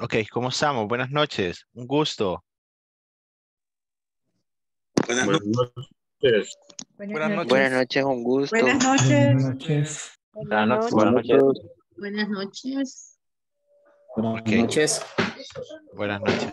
Ok, ¿cómo estamos? Buenas noches, un gusto. Buenas, noches. Buenas noches. un gusto. Buenas noches. Buenas noches. Buenas noches. Buenas noches. Buenas noches.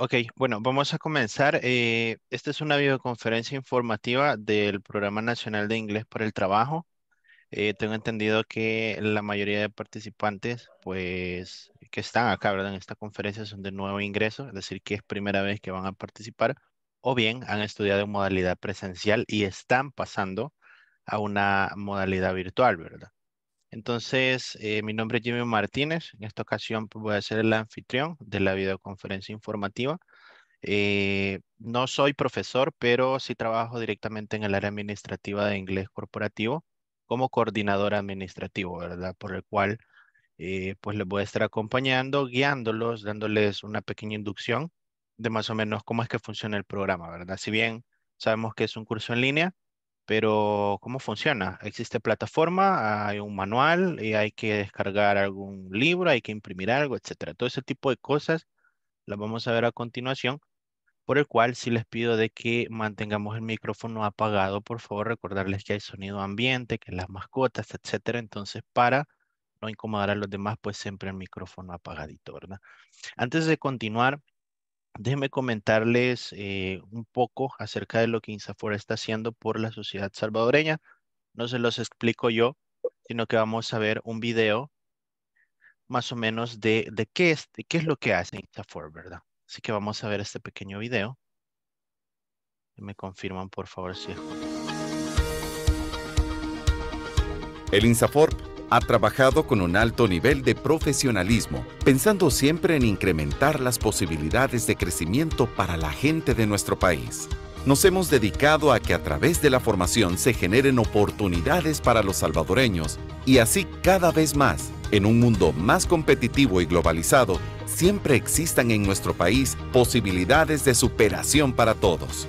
Ok, bueno, vamos a comenzar. Eh, esta es una videoconferencia informativa del Programa Nacional de Inglés para el Trabajo. Eh, tengo entendido que la mayoría de participantes, pues, que están acá, ¿verdad? En esta conferencia son de nuevo ingreso, es decir, que es primera vez que van a participar, o bien han estudiado en modalidad presencial y están pasando a una modalidad virtual, ¿verdad? Entonces, eh, mi nombre es Jimmy Martínez. En esta ocasión pues, voy a ser el anfitrión de la videoconferencia informativa. Eh, no soy profesor, pero sí trabajo directamente en el área administrativa de inglés corporativo como coordinador administrativo, ¿verdad? Por el cual, eh, pues les voy a estar acompañando, guiándolos, dándoles una pequeña inducción de más o menos cómo es que funciona el programa, ¿verdad? Si bien sabemos que es un curso en línea, pero, ¿cómo funciona? ¿Existe plataforma? ¿Hay un manual? ¿Hay que descargar algún libro? ¿Hay que imprimir algo? Etcétera. Todo ese tipo de cosas las vamos a ver a continuación, por el cual si les pido de que mantengamos el micrófono apagado. Por favor, recordarles que hay sonido ambiente, que las mascotas, etcétera. Entonces, para no incomodar a los demás, pues siempre el micrófono apagadito, ¿verdad? Antes de continuar, Déjenme comentarles eh, un poco acerca de lo que INSAFOR está haciendo por la sociedad salvadoreña. No se los explico yo, sino que vamos a ver un video más o menos de, qué, es, de qué es lo que hace INSAFOR, ¿verdad? Así que vamos a ver este pequeño video. Me confirman, por favor, si El INSAFOR ha trabajado con un alto nivel de profesionalismo, pensando siempre en incrementar las posibilidades de crecimiento para la gente de nuestro país. Nos hemos dedicado a que a través de la formación se generen oportunidades para los salvadoreños y así cada vez más, en un mundo más competitivo y globalizado, siempre existan en nuestro país posibilidades de superación para todos.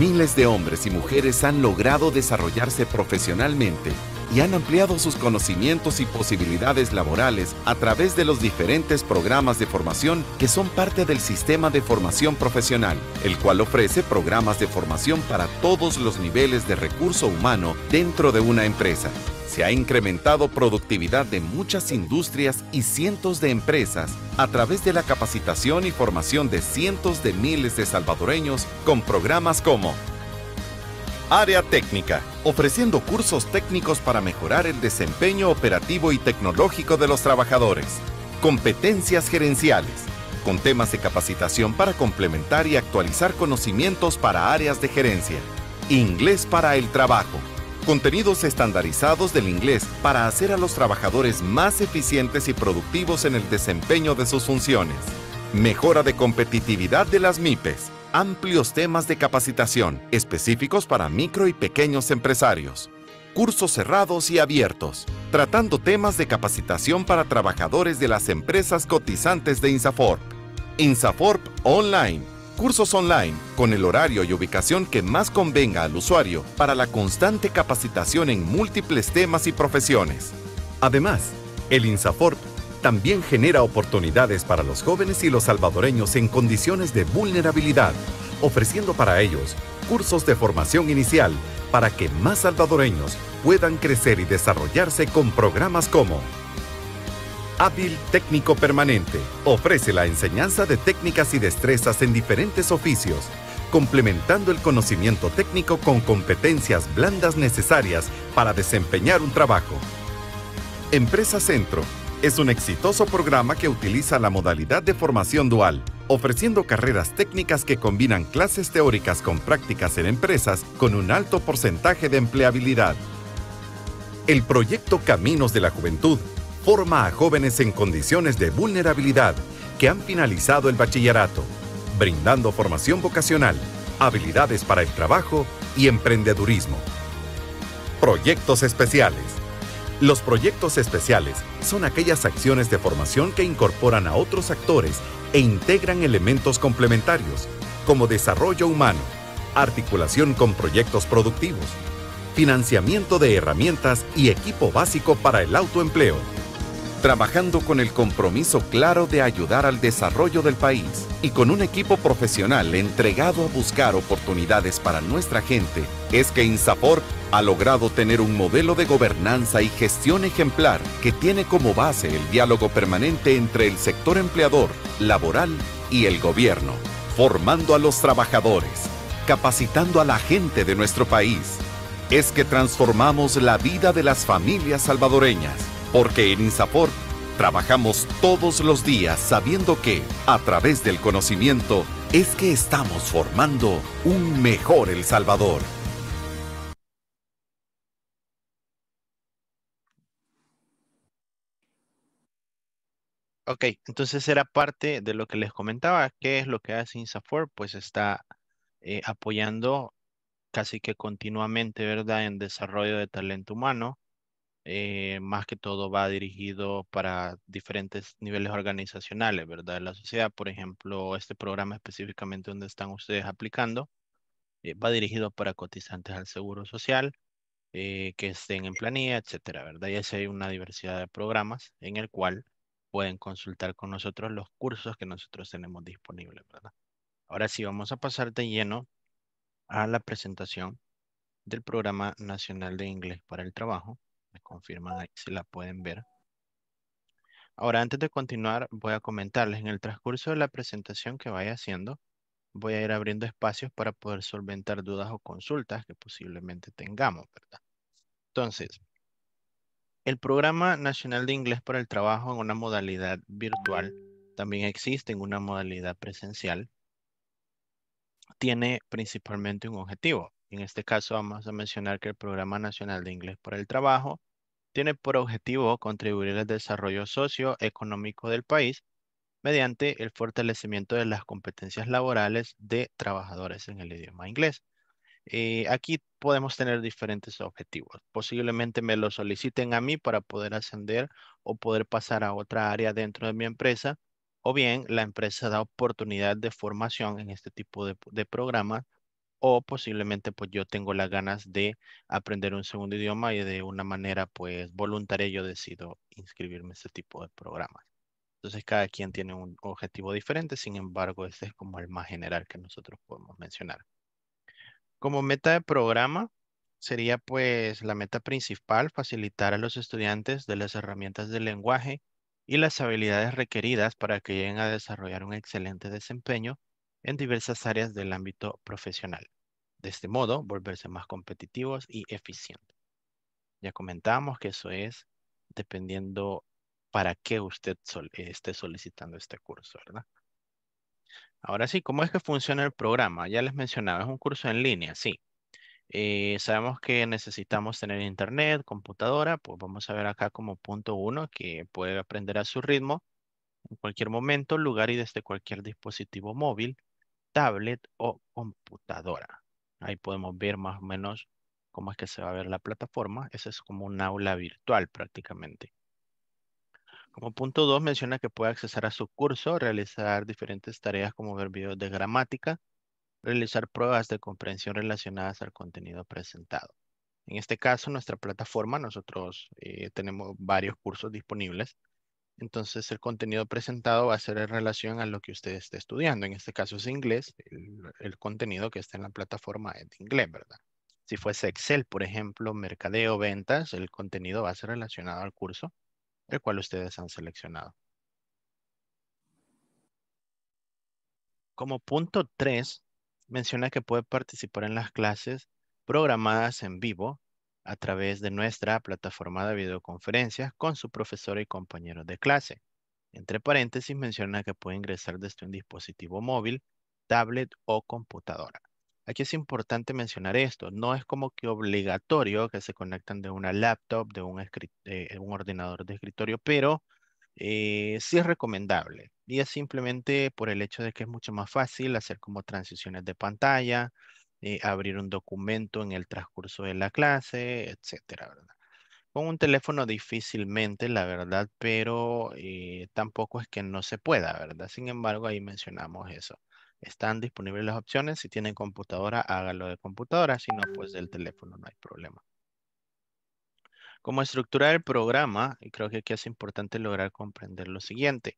Miles de hombres y mujeres han logrado desarrollarse profesionalmente y han ampliado sus conocimientos y posibilidades laborales a través de los diferentes programas de formación que son parte del sistema de formación profesional, el cual ofrece programas de formación para todos los niveles de recurso humano dentro de una empresa. Se ha incrementado productividad de muchas industrias y cientos de empresas a través de la capacitación y formación de cientos de miles de salvadoreños con programas como Área técnica, ofreciendo cursos técnicos para mejorar el desempeño operativo y tecnológico de los trabajadores. Competencias gerenciales, con temas de capacitación para complementar y actualizar conocimientos para áreas de gerencia. Inglés para el trabajo, contenidos estandarizados del inglés para hacer a los trabajadores más eficientes y productivos en el desempeño de sus funciones. Mejora de competitividad de las MIPES amplios temas de capacitación específicos para micro y pequeños empresarios, cursos cerrados y abiertos, tratando temas de capacitación para trabajadores de las empresas cotizantes de INSAFORP. INSAFORP Online, cursos online con el horario y ubicación que más convenga al usuario para la constante capacitación en múltiples temas y profesiones. Además, el INSAFORP también genera oportunidades para los jóvenes y los salvadoreños en condiciones de vulnerabilidad, ofreciendo para ellos cursos de formación inicial para que más salvadoreños puedan crecer y desarrollarse con programas como Hábil Técnico Permanente ofrece la enseñanza de técnicas y destrezas en diferentes oficios, complementando el conocimiento técnico con competencias blandas necesarias para desempeñar un trabajo. Empresa Centro es un exitoso programa que utiliza la modalidad de formación dual, ofreciendo carreras técnicas que combinan clases teóricas con prácticas en empresas con un alto porcentaje de empleabilidad. El proyecto Caminos de la Juventud forma a jóvenes en condiciones de vulnerabilidad que han finalizado el bachillerato, brindando formación vocacional, habilidades para el trabajo y emprendedurismo. Proyectos especiales los proyectos especiales son aquellas acciones de formación que incorporan a otros actores e integran elementos complementarios, como desarrollo humano, articulación con proyectos productivos, financiamiento de herramientas y equipo básico para el autoempleo trabajando con el compromiso claro de ayudar al desarrollo del país y con un equipo profesional entregado a buscar oportunidades para nuestra gente, es que INSAPORT ha logrado tener un modelo de gobernanza y gestión ejemplar que tiene como base el diálogo permanente entre el sector empleador, laboral y el gobierno, formando a los trabajadores, capacitando a la gente de nuestro país. Es que transformamos la vida de las familias salvadoreñas porque en INSAFOR trabajamos todos los días sabiendo que, a través del conocimiento, es que estamos formando un mejor El Salvador. Ok, entonces era parte de lo que les comentaba. ¿Qué es lo que hace INSAFOR? Pues está eh, apoyando casi que continuamente, ¿verdad?, en desarrollo de talento humano, eh, más que todo va dirigido para diferentes niveles organizacionales, ¿verdad? La sociedad, por ejemplo, este programa específicamente donde están ustedes aplicando, eh, va dirigido para cotizantes al Seguro Social, eh, que estén en planilla, etcétera, ¿verdad? Y así hay una diversidad de programas en el cual pueden consultar con nosotros los cursos que nosotros tenemos disponibles, ¿verdad? Ahora sí, vamos a pasar de lleno a la presentación del Programa Nacional de Inglés para el Trabajo, confirman ahí si la pueden ver. Ahora, antes de continuar, voy a comentarles, en el transcurso de la presentación que vaya haciendo, voy a ir abriendo espacios para poder solventar dudas o consultas que posiblemente tengamos, ¿verdad? Entonces, el Programa Nacional de Inglés para el Trabajo en una modalidad virtual también existe en una modalidad presencial. Tiene principalmente un objetivo. En este caso vamos a mencionar que el Programa Nacional de Inglés para el Trabajo tiene por objetivo contribuir al desarrollo socioeconómico del país mediante el fortalecimiento de las competencias laborales de trabajadores en el idioma inglés. Eh, aquí podemos tener diferentes objetivos. Posiblemente me lo soliciten a mí para poder ascender o poder pasar a otra área dentro de mi empresa, o bien la empresa da oportunidad de formación en este tipo de, de programas o posiblemente pues yo tengo las ganas de aprender un segundo idioma y de una manera pues voluntaria yo decido inscribirme a este tipo de programas. Entonces cada quien tiene un objetivo diferente, sin embargo este es como el más general que nosotros podemos mencionar. Como meta de programa sería pues la meta principal facilitar a los estudiantes de las herramientas del lenguaje y las habilidades requeridas para que lleguen a desarrollar un excelente desempeño en diversas áreas del ámbito profesional. De este modo, volverse más competitivos y eficientes. Ya comentábamos que eso es dependiendo para qué usted esté solicitando este curso, ¿verdad? Ahora sí, ¿cómo es que funciona el programa? Ya les mencionaba, es un curso en línea, sí. Eh, sabemos que necesitamos tener internet, computadora, pues vamos a ver acá como punto uno que puede aprender a su ritmo en cualquier momento, lugar y desde cualquier dispositivo móvil tablet o computadora. Ahí podemos ver más o menos cómo es que se va a ver la plataforma. Esa es como un aula virtual prácticamente. Como punto 2 menciona que puede accesar a su curso, realizar diferentes tareas como ver videos de gramática, realizar pruebas de comprensión relacionadas al contenido presentado. En este caso, nuestra plataforma, nosotros eh, tenemos varios cursos disponibles. Entonces el contenido presentado va a ser en relación a lo que usted esté estudiando. En este caso es inglés, el, contenido que está en la plataforma es de inglés, ¿verdad? Si fuese Excel, por ejemplo, mercadeo, ventas, el contenido va a ser relacionado al curso el cual ustedes han seleccionado. Como punto 3, menciona que puede participar en las clases programadas en vivo a través de nuestra plataforma de videoconferencias con su profesora y compañeros de clase. Entre paréntesis menciona que puede ingresar desde un dispositivo móvil, tablet o computadora. Aquí es importante mencionar esto, no es como que obligatorio que se conectan de una laptop, de un, eh, ordenador de escritorio, pero eh, sí es recomendable. Y es simplemente por el hecho de que es mucho más fácil hacer como transiciones de pantalla, eh, abrir un documento en el transcurso de la clase, etcétera, Con un teléfono difícilmente, la verdad, pero eh, tampoco es que no se pueda, ¿verdad? Sin embargo, ahí mencionamos eso. Están disponibles las opciones. Si tienen computadora, hágalo de computadora. Si no, pues del teléfono, no hay problema. Como estructura del programa, y creo que aquí es importante lograr comprender lo siguiente.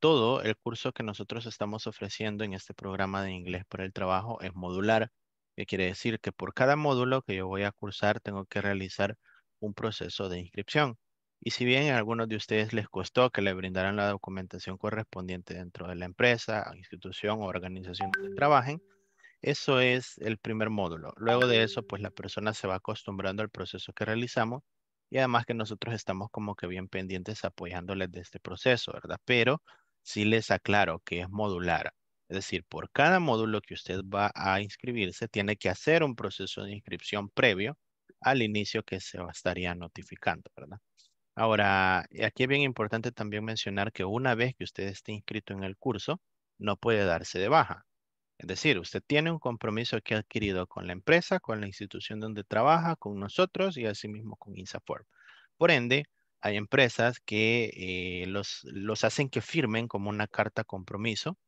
Todo el curso que nosotros estamos ofreciendo en este programa de inglés por el trabajo es modular que quiere decir que por cada módulo que yo voy a cursar tengo que realizar un proceso de inscripción. Y si bien a algunos de ustedes les costó que le brindaran la documentación correspondiente dentro de la empresa, institución o organización donde trabajen, eso es el primer módulo. Luego de eso, pues la persona se va acostumbrando al proceso que realizamos y además que nosotros estamos como que bien pendientes apoyándoles de este proceso, ¿verdad? Pero sí les aclaro que es modular. Es decir, por cada módulo que usted va a inscribirse, tiene que hacer un proceso de inscripción previo al inicio que se estaría notificando, ¿verdad? Ahora, aquí es bien importante también mencionar que una vez que usted esté inscrito en el curso, no puede darse de baja. Es decir, usted tiene un compromiso que ha adquirido con la empresa, con la institución donde trabaja, con nosotros y asimismo con INSAFORM. Por ende, hay empresas que eh, los hacen que firmen como una carta compromiso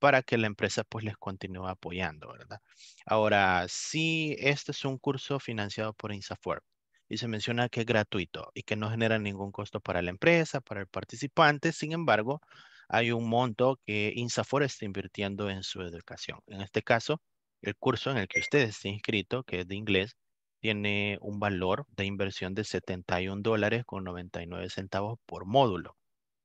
para que la empresa pues les continúe apoyando, ¿verdad? Ahora, si este es un curso financiado por INSAFOR y se menciona que es gratuito y que no genera ningún costo para la empresa, para el participante, sin embargo, hay un monto que INSAFOR está invirtiendo en su educación. En este caso, el curso en el que usted está inscrito, que es de inglés, tiene un valor de inversión de 71 dólares con 99 centavos por módulo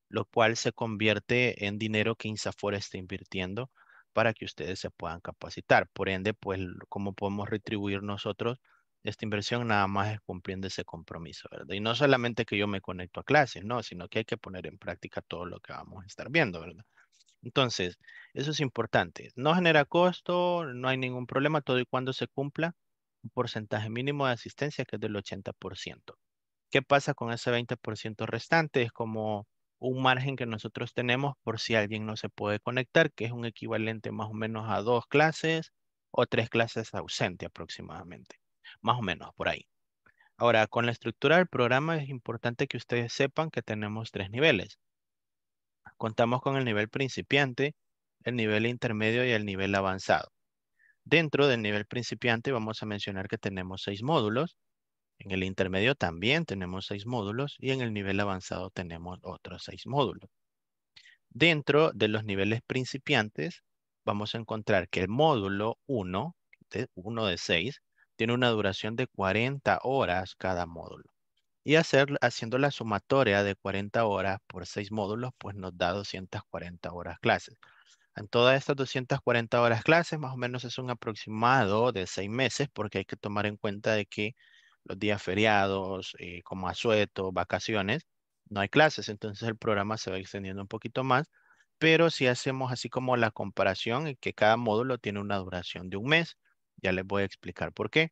lo cual se convierte en dinero que Insafora está invirtiendo para que ustedes se puedan capacitar. Por ende, pues, ¿cómo podemos retribuir nosotros esta inversión? Nada más es cumpliendo ese compromiso, ¿verdad? Y no solamente que yo me conecto a clases, no, sino que hay que poner en práctica todo lo que vamos a estar viendo, ¿verdad? Entonces, eso es importante. No genera costo, no hay ningún problema, todo y cuando se cumpla un porcentaje mínimo de asistencia que es del 80%. ¿Qué pasa con ese 20% restante? Es como un margen que nosotros tenemos por si alguien no se puede conectar, que es un equivalente más o menos a dos clases o tres clases ausente aproximadamente, más o menos por ahí. Ahora, con la estructura del programa es importante que ustedes sepan que tenemos tres niveles. Contamos con el nivel principiante, el nivel intermedio y el nivel avanzado. Dentro del nivel principiante vamos a mencionar que tenemos seis módulos, en el intermedio también tenemos seis módulos y en el nivel avanzado tenemos otros seis módulos. Dentro de los niveles principiantes vamos a encontrar que el módulo 1, de 1 de 6, tiene una duración de 40 horas cada módulo. Y haciendo la sumatoria de 40 horas por seis módulos, pues nos da 240 horas clases. En todas estas 240 horas clases, más o menos es un aproximado de seis meses, porque hay que tomar en cuenta de que los días feriados, eh, como asueto, vacaciones, no hay clases, entonces el programa se va extendiendo un poquito más, pero si hacemos así como la comparación en que cada módulo tiene una duración de un mes, ya les voy a explicar por qué.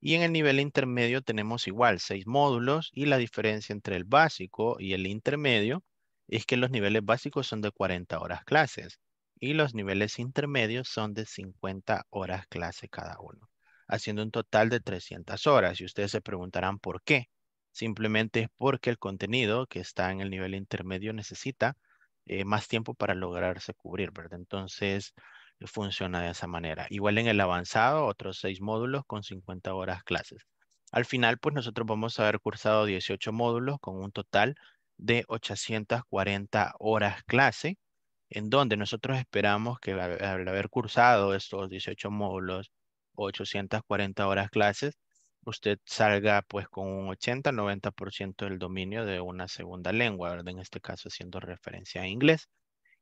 Y en el nivel intermedio tenemos igual seis módulos y la diferencia entre el básico y el intermedio es que los niveles básicos son de 40 horas clases y los niveles intermedios son de 50 horas clase cada uno haciendo un total de 300 horas. Y ustedes se preguntarán por qué. Simplemente es porque el contenido que está en el nivel intermedio necesita eh, más tiempo para lograrse cubrir, ¿verdad? Entonces funciona de esa manera. Igual en el avanzado, otros seis módulos con 50 horas clases. Al final, pues nosotros vamos a haber cursado 18 módulos con un total de 840 horas clase, en donde nosotros esperamos que al haber cursado estos 18 módulos, 840 horas clases, usted salga pues con un 80-90% del dominio de una segunda lengua, ¿verdad? En este caso haciendo referencia a inglés.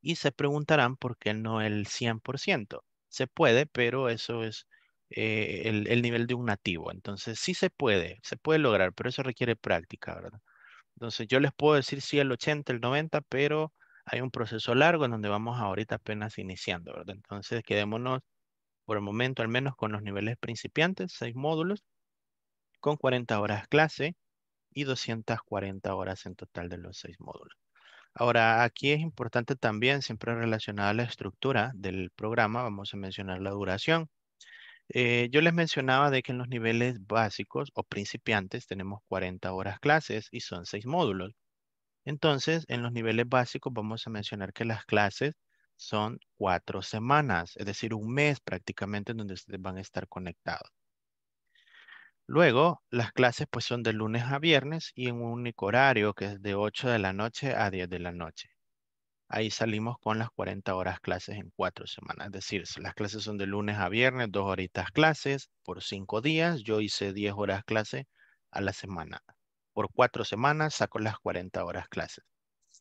Y se preguntarán por qué no el 100%. Se puede, pero eso es eh, el, el, nivel de un nativo. Entonces sí se puede, se puede lograr, pero eso requiere práctica, ¿verdad? Entonces yo les puedo decir sí el 80, el 90, pero hay un proceso largo en donde vamos ahorita apenas iniciando, ¿verdad? Entonces quedémonos por el momento al menos con los niveles principiantes, seis módulos, con 40 horas clase y 240 horas en total de los seis módulos. Ahora, aquí es importante también, siempre relacionada a la estructura del programa, vamos a mencionar la duración. Eh, yo les mencionaba de que en los niveles básicos o principiantes tenemos 40 horas clases y son seis módulos. Entonces, en los niveles básicos vamos a mencionar que las clases son cuatro semanas, es decir, un mes prácticamente en donde ustedes van a estar conectados. Luego, las clases pues son de lunes a viernes y en un único horario que es de 8 de la noche a 10 de la noche. Ahí salimos con las 40 horas clases en cuatro semanas. Es decir, las clases son de lunes a viernes, dos horitas clases por cinco días. Yo hice 10 horas clase a la semana. Por cuatro semanas saco las 40 horas clases.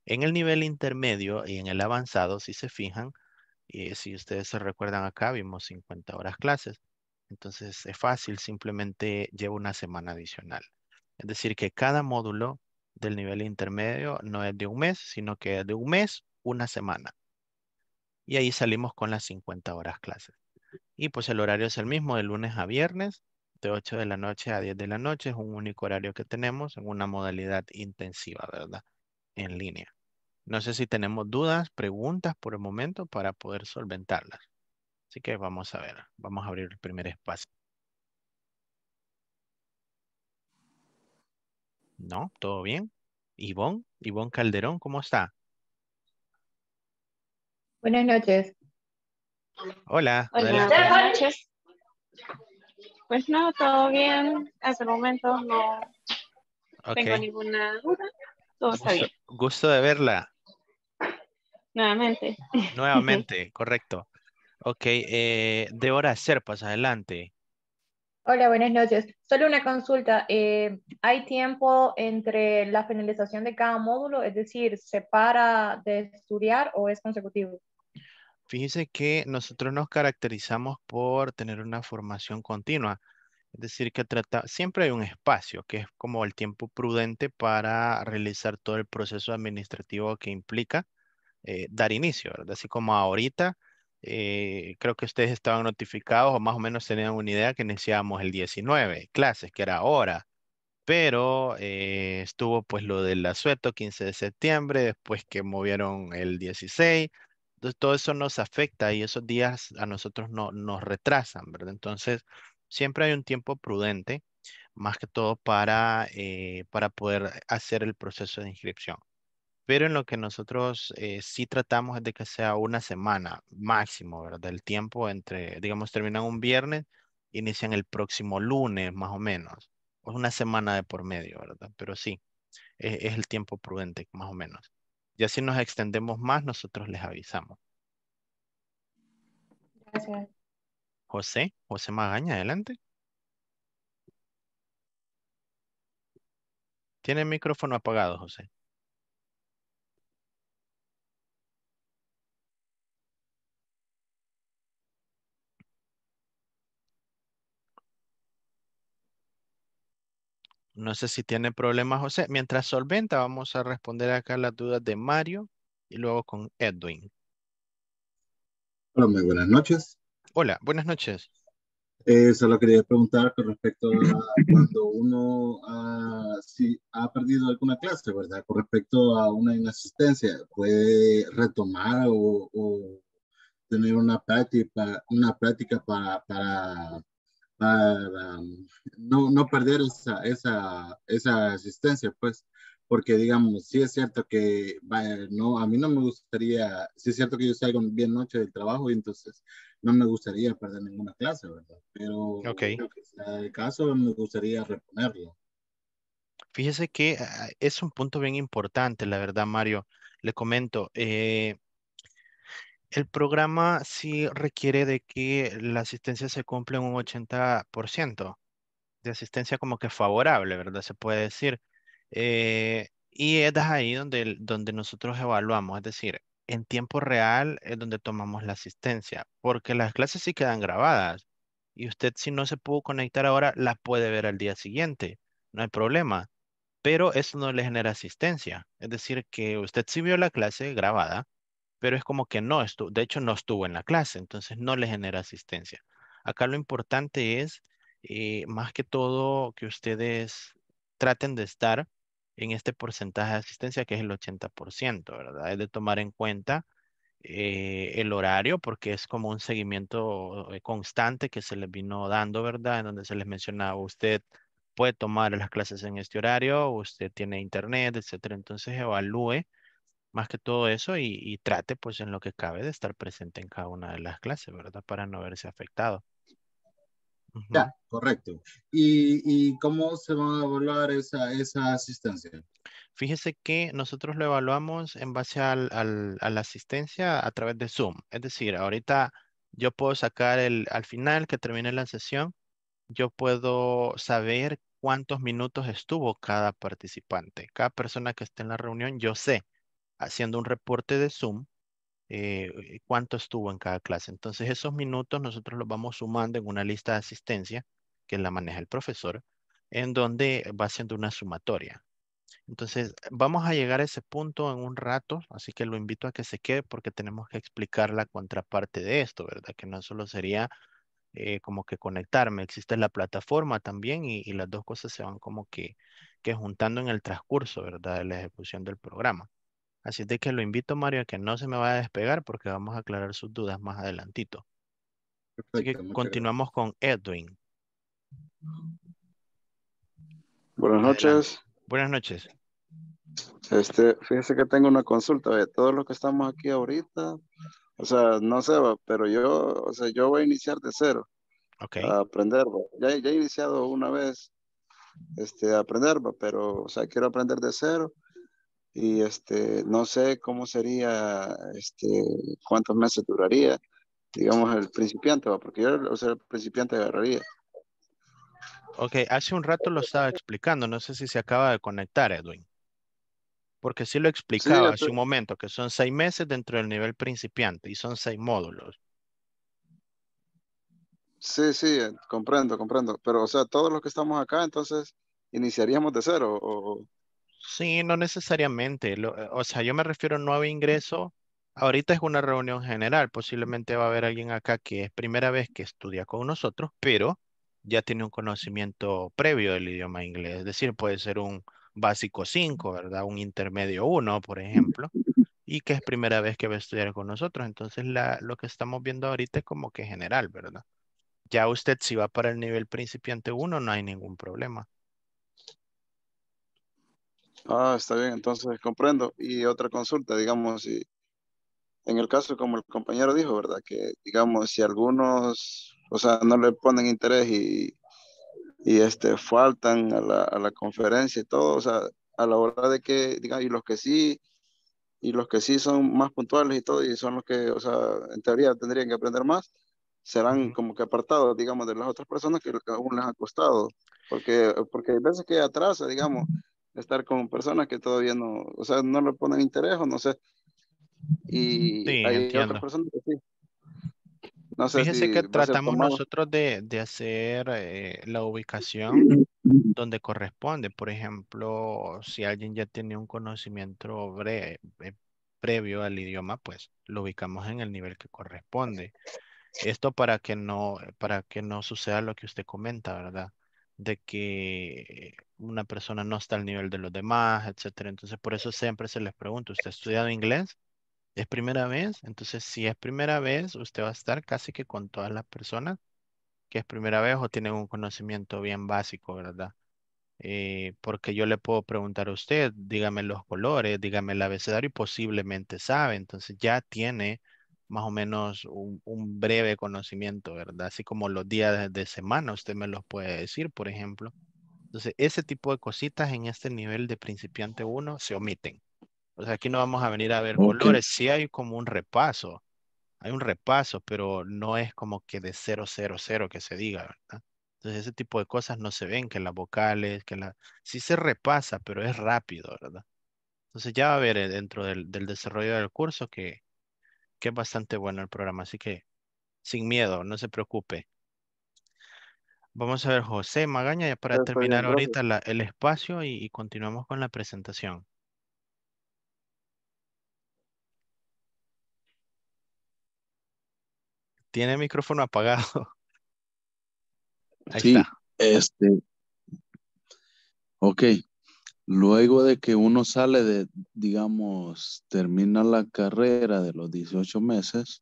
En el nivel intermedio y en el avanzado, si se fijan, y eh, si ustedes se recuerdan acá, vimos 50 horas clases. Entonces es fácil, simplemente lleva una semana adicional. Es decir, que cada módulo del nivel intermedio no es de un mes, sino que es de un mes, una semana. Y ahí salimos con las 50 horas clases. Y pues el horario es el mismo, de lunes a viernes, de 8 de la noche a 10 de la noche. Es un único horario que tenemos en una modalidad intensiva, ¿verdad? en línea. No sé si tenemos dudas, preguntas por el momento para poder solventarlas. Así que vamos a ver, vamos a abrir el primer espacio. ¿No? ¿Todo bien? Ivonne, Ivonne Calderón, ¿cómo está? Buenas noches. Hola. Buenas noches. Pues no, todo bien. Hasta el momento no tengo ninguna duda gusto, de verla. Nuevamente. Nuevamente, correcto. Ok, eh, Serpas, adelante. Hola, buenas noches. Solo una consulta. Eh, ¿Hay tiempo entre la finalización de cada módulo? Es decir, ¿se para de estudiar o es consecutivo? Fíjense que nosotros nos caracterizamos por tener una formación continua. Es decir, que trata, siempre hay un espacio que es como el tiempo prudente para realizar todo el proceso administrativo que implica eh, dar inicio, ¿verdad? Así como ahorita, eh, creo que ustedes estaban notificados o más o menos tenían una idea que iniciábamos el 19, clases, que era ahora, pero eh, estuvo pues lo del asueto 15 de septiembre, después que movieron el 16, entonces todo eso nos afecta y esos días a nosotros no, nos retrasan, ¿verdad? Entonces, siempre hay un tiempo prudente, más que todo para, eh, para poder hacer el proceso de inscripción. Pero en lo que nosotros eh, sí tratamos es de que sea una semana máximo, ¿verdad? El tiempo entre, digamos, terminan un viernes, inician el próximo lunes, más o menos. Es una semana de por medio, ¿verdad? Pero sí, es, es el tiempo prudente, más o menos. Y así nos extendemos más, nosotros les avisamos. Gracias. José, José Magaña, adelante. Tiene el micrófono apagado, José. No sé si tiene problemas, José. Mientras solventa, vamos a responder acá las dudas de Mario y luego con Edwin. Hola, muy buenas noches. Hola, buenas noches. Eh, solo quería preguntar con respecto a cuando uno ha, ah, si ha perdido alguna clase, ¿verdad? Con respecto a una inasistencia, ¿puede retomar o, tener una práctica, una práctica para, um, no, no, perder esa, esa, esa asistencia? Pues porque digamos, sí es cierto que, no, a mí no me gustaría, sí es cierto que yo salgo bien noche del trabajo y entonces no me gustaría perder ninguna clase, ¿verdad? Pero okay. el caso, me gustaría reponerlo. Fíjese que ah, ah, es un punto bien importante, la verdad, Mario. Le comento, eh, el programa sí requiere de que la asistencia se cumple en un 80% de asistencia como que favorable, ¿verdad? Se puede decir. Eh, y es ahí donde, donde nosotros evaluamos, es decir, en tiempo real es donde tomamos la asistencia, porque las clases sí quedan grabadas y usted si no se pudo conectar ahora, las puede ver al día siguiente, no hay problema, pero eso no le genera asistencia, es decir, que usted sí vio la clase grabada, pero es como que no estuvo, de hecho no estuvo en la clase, entonces no le genera asistencia. Acá lo importante es, eh, más que todo, que ustedes traten de estar en este porcentaje de asistencia que es el 80%, ¿verdad? Es de tomar en cuenta eh, el horario porque es como un seguimiento eh, constante que se les vino dando, ¿verdad? En donde se les mencionaba, usted puede tomar las clases en este horario, usted tiene internet, etcétera. Entonces evalúe más que todo eso y trate pues en lo que cabe de estar presente en cada una de las clases, ¿verdad? Para no verse afectado correcto. ¿Y, cómo se va a evaluar esa, asistencia? Fíjese que nosotros lo evaluamos en base a la asistencia a través de Zoom. Es decir, ahorita yo puedo sacar el, al final que termine la sesión, yo puedo saber cuántos minutos estuvo cada participante. Cada persona que esté en la reunión, yo sé, haciendo un reporte de Zoom, eh, eh, cuánto estuvo en cada clase. Entonces esos minutos nosotros los vamos sumando en una lista de asistencia que la maneja el profesor, en donde va haciendo una sumatoria. Entonces vamos a llegar a ese punto en un rato, así que lo invito a que se quede porque tenemos que explicar la contraparte de esto, ¿verdad? Que no solo sería eh, como que conectarme, existe la plataforma también y, las dos cosas se van como que, que juntando en el transcurso, ¿verdad? De la ejecución del programa. Así de que lo invito, Mario, a que no se me vaya a despegar porque vamos a aclarar sus dudas más adelantito. Así que continuamos con Edwin. Buenas noches. Buenas noches. Este, fíjese que tengo una consulta. de Todos los que estamos aquí ahorita, o sea, no sé, pero yo, o sea, yo voy a iniciar de cero. Okay. aprender, ya, ya, he iniciado una vez este, a aprender, pero, o sea, quiero aprender de cero y este, no sé cómo sería, este, cuántos meses duraría, digamos, el principiante, porque yo, o sea, el principiante agarraría. Ok, hace un rato lo estaba explicando, no sé si se acaba de conectar, Edwin. Porque sí lo explicaba hace un momento, que son seis meses dentro del nivel principiante y son seis módulos. Sí, sí, eh, comprendo, comprendo. Pero, o sea, todos los que estamos acá, entonces, iniciaríamos de cero. O, Sí, no necesariamente. Eh, o sea, yo me refiero a nuevo ingreso. Ahorita es una reunión general. Posiblemente va a haber alguien acá que es primera vez que estudia con nosotros, pero ya tiene un conocimiento previo del idioma inglés. Es decir, puede ser un básico 5, ¿verdad? Un intermedio 1, por ejemplo, y que es primera vez que va a estudiar con nosotros. Entonces, la, lo que estamos viendo ahorita es como que general, ¿verdad? Ya usted si va para el nivel principiante 1, no hay ningún problema. Ah, está bien, entonces comprendo. Y otra consulta, digamos, si, en el caso como el compañero dijo, ¿verdad? Que digamos, si algunos, o sea, no le ponen interés y, y este, faltan a la, conferencia y todo, o sea, a la hora de que, digamos, y los que sí, y los que sí son más puntuales y todo, y son los que, o sea, en teoría tendrían que aprender más, serán como que apartados, digamos, de las otras personas que aún les ha costado, porque, porque hay veces que atrasa, digamos, estar con personas que todavía no, o sea, no le ponen interés o no sé. Y sí, hay entiendo. que sí. No sé que tratamos nosotros de, de hacer eh, la ubicación donde corresponde. Por ejemplo, si alguien ya tiene un conocimiento eh, previo al idioma, pues lo ubicamos en el nivel que corresponde. Esto para que no, para que no suceda lo que usted comenta, ¿verdad? De que una persona no está al nivel de los demás, etcétera. Entonces, por eso siempre se les pregunta, ¿usted ha estudiado inglés? ¿Es primera vez? Entonces, si es primera vez, usted va a estar casi que con todas las personas que es primera vez o tienen un conocimiento bien básico, ¿verdad? Eh, porque yo le puedo preguntar a usted, dígame los colores, dígame el abecedario y posiblemente sabe, entonces ya tiene más o menos un, breve conocimiento, ¿verdad? Así como los días de semana, usted me los puede decir, por ejemplo, entonces, ese tipo de cositas en este nivel de principiante 1 se omiten. O sea, aquí no vamos a venir a ver colores. Sí hay como un repaso. Hay un repaso, pero no es como que de 0, 0, 0 que se diga, ¿verdad? Entonces, ese tipo de cosas no se ven, que las vocales, que la... Sí se repasa, pero es rápido, ¿verdad? Entonces ya va a ver eh, dentro del, del desarrollo del curso que, que es bastante bueno el programa. Así que sin miedo, no se preocupe. Vamos a ver, José Magaña, ya para terminar ahorita el espacio y, continuamos con la presentación. Tiene el micrófono apagado. Ahí está. este. Ok. Luego de que uno sale de, digamos, termina la carrera de los 18 meses,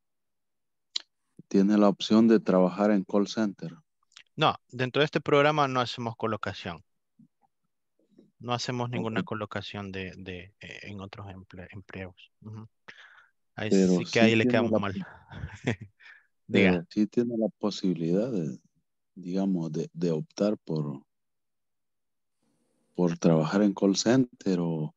tiene la opción de trabajar en call center. No, dentro de este programa no hacemos colocación. No hacemos ninguna colocación de, de eh, en otros empleos. Ahí sí que ahí le quedamos mal. Sí tiene la posibilidad, de, digamos, de, optar por, por trabajar en call center o...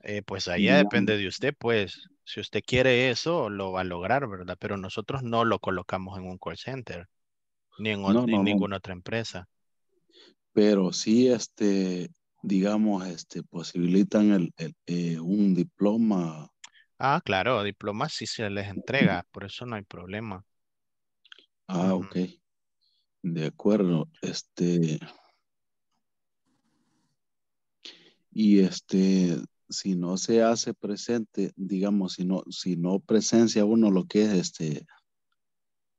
Eh, pues ahí depende de usted, pues. Si usted quiere eso, lo va a lograr, ¿verdad? Pero nosotros no lo colocamos en un call center ni en, ni ninguna otra empresa. Pero sí, este, digamos, este, posibilitan eh, un diploma. Ah, claro, diploma sí se les entrega, por eso no hay problema. Ah, ok. De acuerdo. Este. Y este, si no se hace presente, digamos, si no, si no presencia uno lo que es este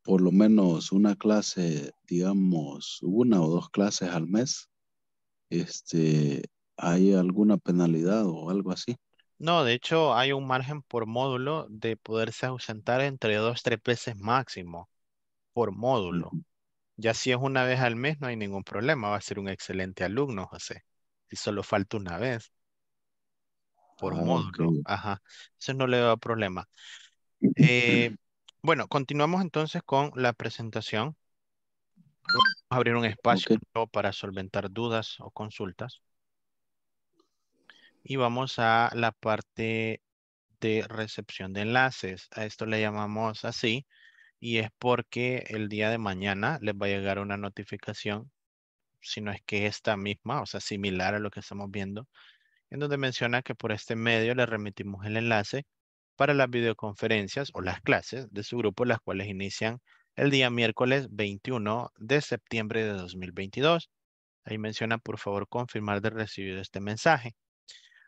por lo menos una clase, digamos, una o dos clases al mes, este, ¿hay alguna penalidad o algo así? No, de hecho hay un margen por módulo de poderse ausentar entre dos, tres veces máximo por módulo. Ya si es una vez al mes no hay ningún problema, va a ser un excelente alumno, José. Si solo falta una vez por ah, módulo, ajá, eso no le da problema. Eh, bueno, continuamos entonces con la presentación. Vamos a abrir un espacio para solventar dudas o consultas. Y vamos a la parte de recepción de enlaces. A esto le llamamos así y es porque el día de mañana les va a llegar una notificación, si no es que esta misma, o sea, similar a lo que estamos viendo, en donde menciona que por este medio le remitimos el enlace para las videoconferencias o las clases de su grupo, las cuales inician el día miércoles 21 de septiembre de 2022. Ahí menciona, por favor, confirmar de recibido este mensaje.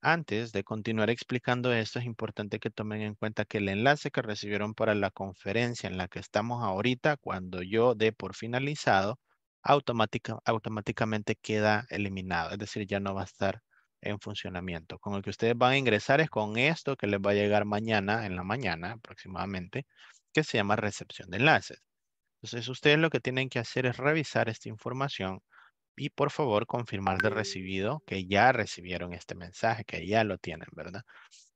Antes de continuar explicando esto, es importante que tomen en cuenta que el enlace que recibieron para la conferencia en la que estamos ahorita, cuando yo dé por finalizado, automáticamente queda eliminado. Es decir, ya no va a estar en funcionamiento. Con el que ustedes van a ingresar es con esto que les va a llegar mañana, en la mañana aproximadamente, que se llama recepción de enlaces. Entonces ustedes lo que tienen que hacer es revisar esta información y por favor confirmar de recibido que ya recibieron este mensaje, que ya lo tienen, ¿verdad?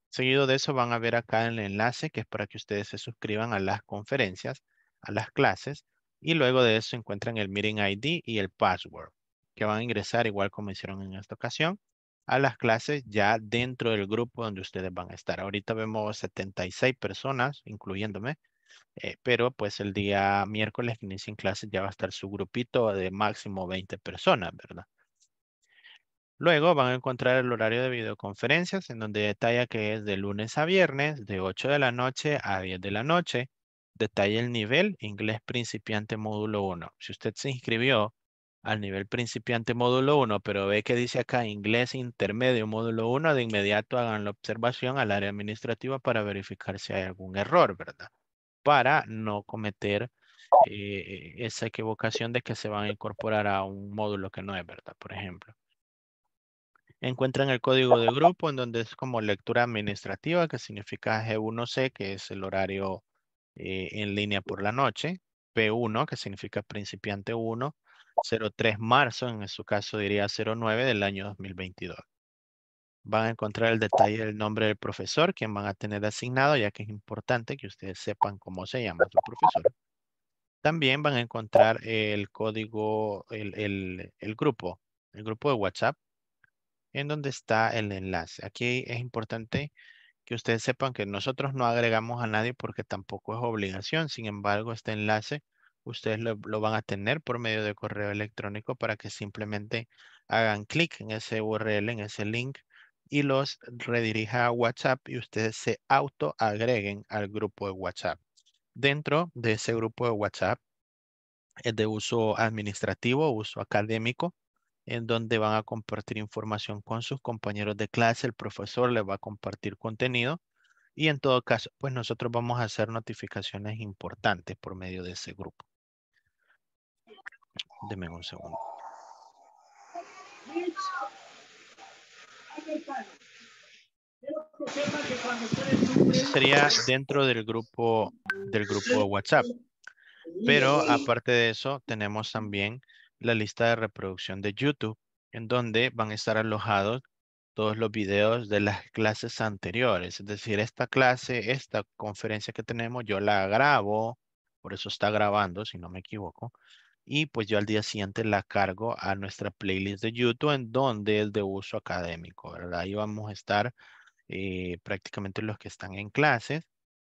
Seguido de eso van a ver acá el enlace que es para que ustedes se suscriban a las conferencias, a las clases y luego de eso encuentran el Meeting ID y el Password que van a ingresar igual como hicieron en esta ocasión a las clases ya dentro del grupo donde ustedes van a estar. Ahorita vemos 76 personas, incluyéndome, eh, pero pues el día miércoles que inician clases ya va a estar su grupito de máximo 20 personas, ¿verdad? Luego van a encontrar el horario de videoconferencias en donde detalla que es de lunes a viernes, de 8 de la noche a 10 de la noche. Detalla el nivel, inglés principiante módulo 1. Si usted se inscribió al nivel principiante módulo 1, pero ve que dice acá inglés intermedio módulo 1, de inmediato hagan la observación al área administrativa para verificar si hay algún error, ¿verdad? Para no cometer eh, e, esa equivocación de que se van a incorporar a un módulo que no es, ¿verdad? Por ejemplo. Encuentran el código de grupo en donde es como lectura administrativa, que significa G1C, que es el horario eh, en línea por la noche, P1, que significa principiante 1, 03 marzo, en su caso diría 09 del año 2022. Van a encontrar el detalle del nombre del profesor, quien van a tener asignado, ya que es importante que ustedes sepan cómo se llama su profesor. También van a encontrar el código, el, el, el grupo, el grupo de WhatsApp, en donde está el enlace. Aquí es importante que ustedes sepan que nosotros no agregamos a nadie porque tampoco es obligación. Sin embargo, este enlace ustedes lo, van a tener por medio de correo electrónico para que simplemente hagan clic en ese URL, en ese link y los redirija a WhatsApp y ustedes se auto agreguen al grupo de WhatsApp. Dentro de ese grupo de WhatsApp es de uso administrativo, uso académico, en donde van a compartir información con sus compañeros de clase, el profesor les va a compartir contenido y en todo caso, pues nosotros vamos a hacer notificaciones importantes por medio de ese grupo. Deme un segundo. sería dentro del grupo del grupo WhatsApp. Pero aparte de eso, tenemos también la lista de reproducción de YouTube, en donde van a estar alojados todos los videos de las clases anteriores. Es decir, esta clase, esta conferencia que tenemos, yo la grabo, por eso está grabando, si no me equivoco y pues yo al día siguiente la cargo a nuestra playlist de YouTube en donde es de uso académico, ¿verdad? Ahí vamos a estar eh, prácticamente los que están en clases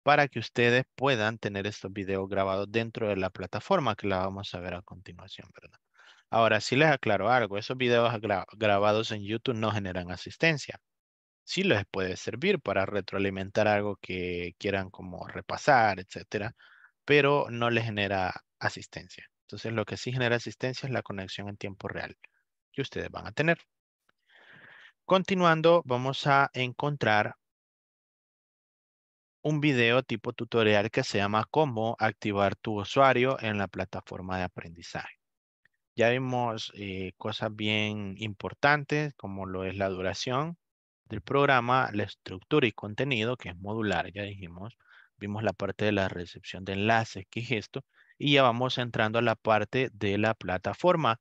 para que ustedes puedan tener estos videos grabados dentro de la plataforma que la vamos a ver a continuación, ¿verdad? Ahora, sí les aclaro algo, esos videos grabados en YouTube no generan asistencia. Sí les puede servir para retroalimentar algo que quieran como repasar, etcétera, pero no les genera asistencia. Entonces, lo que sí genera asistencia es la conexión en tiempo real que ustedes van a tener. Continuando, vamos a encontrar un video tipo tutorial que se llama cómo activar tu usuario en la plataforma de aprendizaje. Ya vimos eh, cosas bien importantes como lo es la duración del programa, la estructura y contenido que es modular, ya dijimos. Vimos la parte de la recepción de enlaces, que es esto, y ya vamos entrando a la parte de la plataforma.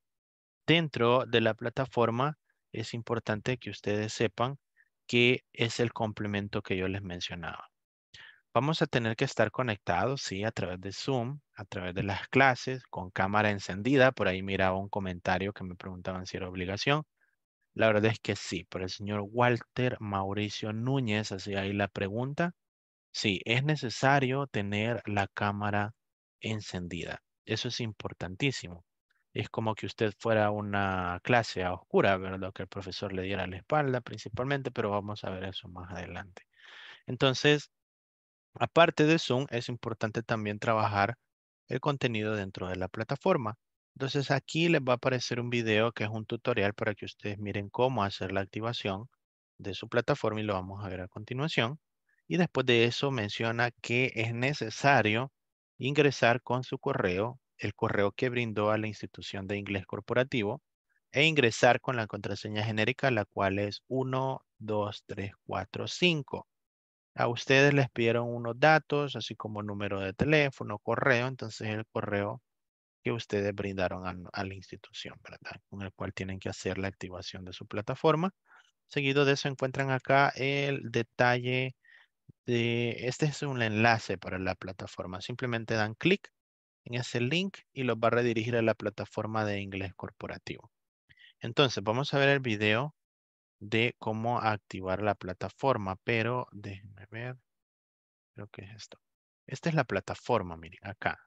Dentro de la plataforma es importante que ustedes sepan que es el complemento que yo les mencionaba. Vamos a tener que estar conectados, sí, a través de Zoom, a través de las clases, con cámara encendida. Por ahí miraba un comentario que me preguntaban si era obligación. La verdad es que sí, pero el señor Walter Mauricio Núñez hacía ahí la pregunta. Sí, es necesario tener la cámara encendida. Eso es importantísimo. Es como que usted fuera una clase a oscura, ¿verdad? Que el profesor le diera la espalda principalmente, pero vamos a ver eso más adelante. Entonces, aparte de Zoom, es importante también trabajar el contenido dentro de la plataforma. Entonces aquí les va a aparecer un video que es un tutorial para que ustedes miren cómo hacer la activación de su plataforma y lo vamos a ver a continuación. Y después de eso menciona que es necesario ingresar con su correo, el correo que brindó a la institución de inglés corporativo, e ingresar con la contraseña genérica, la cual es 12345. A ustedes les pidieron unos datos, así como número de teléfono, correo, entonces el correo que ustedes brindaron a, a la institución, ¿verdad? Con el cual tienen que hacer la activación de su plataforma. Seguido de eso encuentran acá el detalle este es un enlace para la plataforma. Simplemente dan clic en ese link y los va a redirigir a la plataforma de inglés corporativo. Entonces, vamos a ver el video de cómo activar la plataforma, pero déjenme ver, creo que es esto. Esta es la plataforma, miren, acá.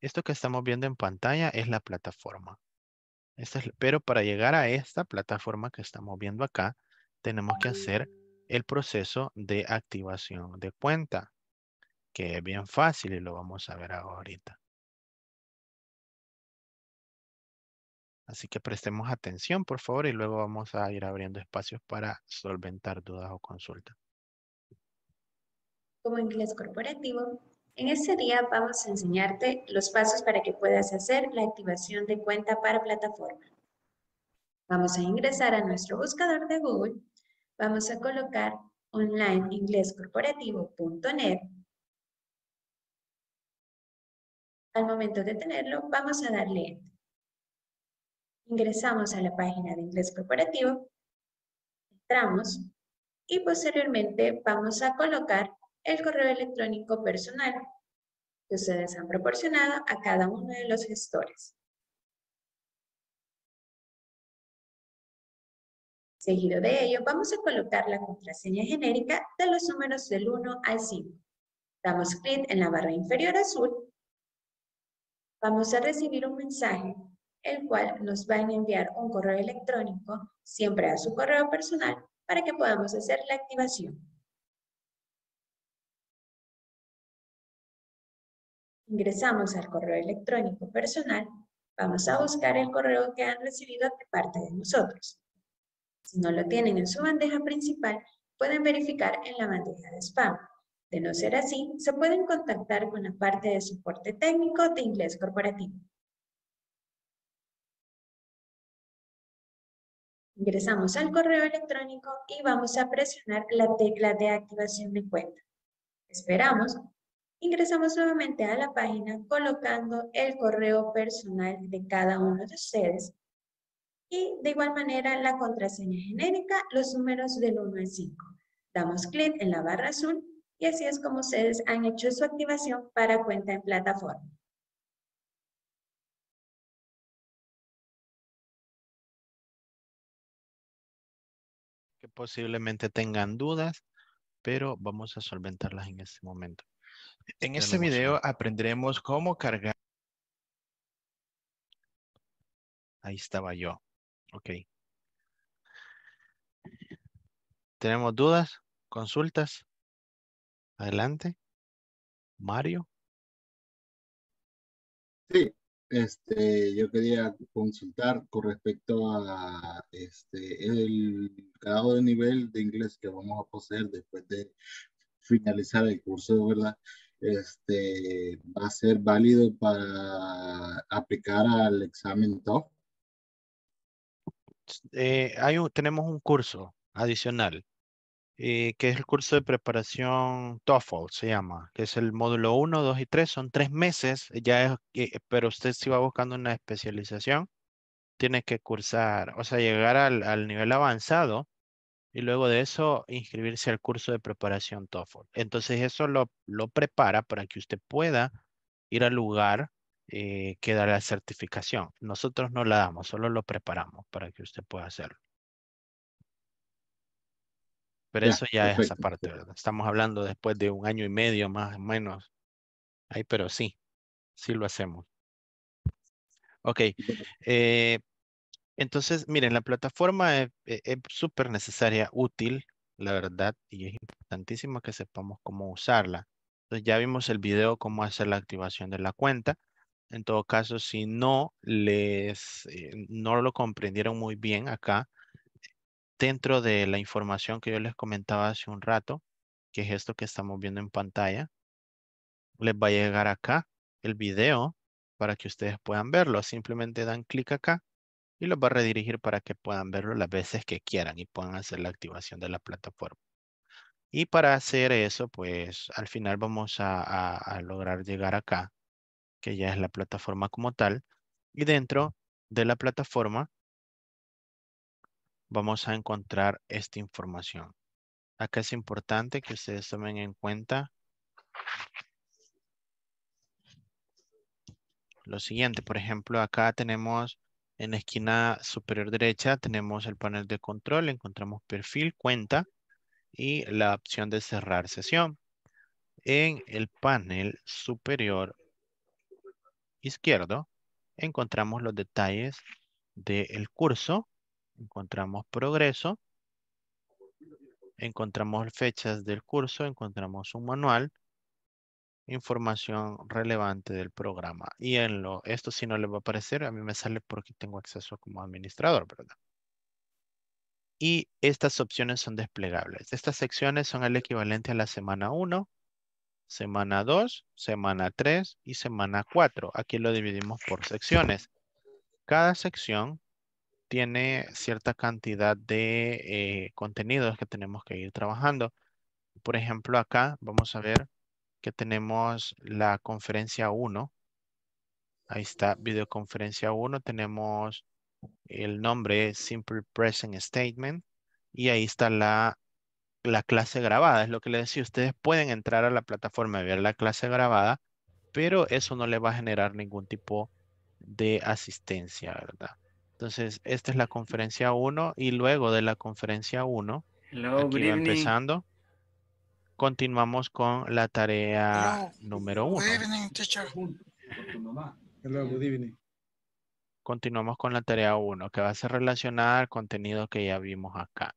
Esto que estamos viendo en pantalla es la plataforma. pero para llegar a esta plataforma que estamos viendo acá, tenemos que hacer el proceso de activación de cuenta, que es bien fácil y lo vamos a ver ahorita. Así que prestemos atención, por favor, y luego vamos a ir abriendo espacios para solventar dudas o consultas. Como inglés corporativo, en este día vamos a enseñarte los pasos para que puedas hacer la activación de cuenta para plataforma. Vamos a ingresar a nuestro buscador de Google vamos a colocar onlineinglescorporativo.net. Al momento de tenerlo, vamos a darle Ingresamos a la página de Inglés Corporativo, entramos y posteriormente vamos a colocar el correo electrónico personal que ustedes han proporcionado a cada uno de los gestores. Seguido de ello, vamos a colocar la contraseña genérica de los números del 1 al 5. Damos clic en la barra inferior azul. Vamos a recibir un mensaje, el cual nos va a enviar un correo electrónico, siempre a su correo personal, para que podamos hacer la activación. Ingresamos al correo electrónico personal, vamos a buscar el correo que han recibido de parte de nosotros. Si no lo tienen en su bandeja principal, pueden verificar en la bandeja de spam. De no ser así, se pueden contactar con la parte de soporte técnico de inglés corporativo. Ingresamos al correo electrónico y vamos a presionar la tecla de activación de cuenta. Esperamos. Ingresamos nuevamente a la página colocando el correo personal de cada uno de ustedes y de igual manera la contraseña genérica, los números del 1 al 5. Damos clic en la barra azul y así es como ustedes han hecho su activación para cuenta en plataforma. Que posiblemente tengan dudas, pero vamos a solventarlas en este momento. En este video aprenderemos cómo cargar. Ahí estaba yo. Ok. ¿Tenemos dudas? ¿Consultas? Adelante. Mario. Sí, este, yo quería consultar con respecto a este, el grado de nivel de inglés que vamos a poseer después de finalizar el curso, ¿verdad? Este, ¿Va a ser válido para aplicar al examen TOEFL? Eh, hay tenemos un curso adicional, eh, que es el curso de preparación TOEFL, se llama, que es el módulo 1, 2 y 3, son tres meses, ya es, pero usted si va buscando una especialización, tiene que cursar, o sea, llegar al, nivel avanzado y luego de eso inscribirse al curso de preparación TOEFL. Entonces eso lo, lo prepara para que usted pueda ir al lugar eh, la certificación. Nosotros no la damos, solo lo preparamos para que usted pueda hacerlo. Pero eso ya es esa parte, ¿verdad? Estamos hablando después de un año y medio más o menos. Ahí, pero sí, sí lo hacemos. Ok. Eh, entonces, miren, la plataforma e-, es súper necesaria, útil, la verdad, y es importantísimo que sepamos cómo usarla. Entonces, ya vimos el video cómo hacer la activación de la cuenta. En todo caso, si no les, eh, no lo comprendieron muy bien acá, dentro de la información que yo les comentaba hace un rato, que es esto que estamos viendo en pantalla, les va a llegar acá el video para que ustedes puedan verlo. Simplemente dan clic acá y los va a redirigir para que puedan verlo las veces que quieran y puedan hacer la activación de la plataforma. Y para hacer eso, pues al final vamos a lograr llegar acá que ya es la plataforma como tal. Y dentro de la plataforma vamos a encontrar esta información. Acá es importante que ustedes tomen en cuenta lo siguiente. Por ejemplo, acá tenemos en la esquina superior derecha tenemos el panel de control, encontramos perfil, cuenta y la opción de cerrar sesión. En el panel superior izquierdo encontramos los detalles del curso, encontramos progreso, encontramos fechas del curso, encontramos un manual, información relevante del programa. Y en lo, esto si no le va a aparecer, a mí me sale porque tengo acceso como administrador, ¿verdad? Y estas opciones son desplegables. Estas secciones son el equivalente a la semana 1 semana 2, semana 3 y semana 4. Aquí lo dividimos por secciones. Cada sección tiene cierta cantidad de eh, contenidos que tenemos que ir trabajando. Por ejemplo, acá vamos a ver que tenemos la conferencia 1. Ahí está, videoconferencia 1. Tenemos el nombre Simple Present Statement. Y ahí está la la clase grabada, es lo que les decía, ustedes pueden entrar a la plataforma y ver la clase grabada, pero eso no le va a generar ningún tipo de asistencia, ¿verdad? Entonces, esta es la conferencia 1 y luego de la conferencia 1, empezando, continuamos con la tarea número 1. Continuamos con la tarea 1, que va a ser relacionada al contenido que ya vimos acá.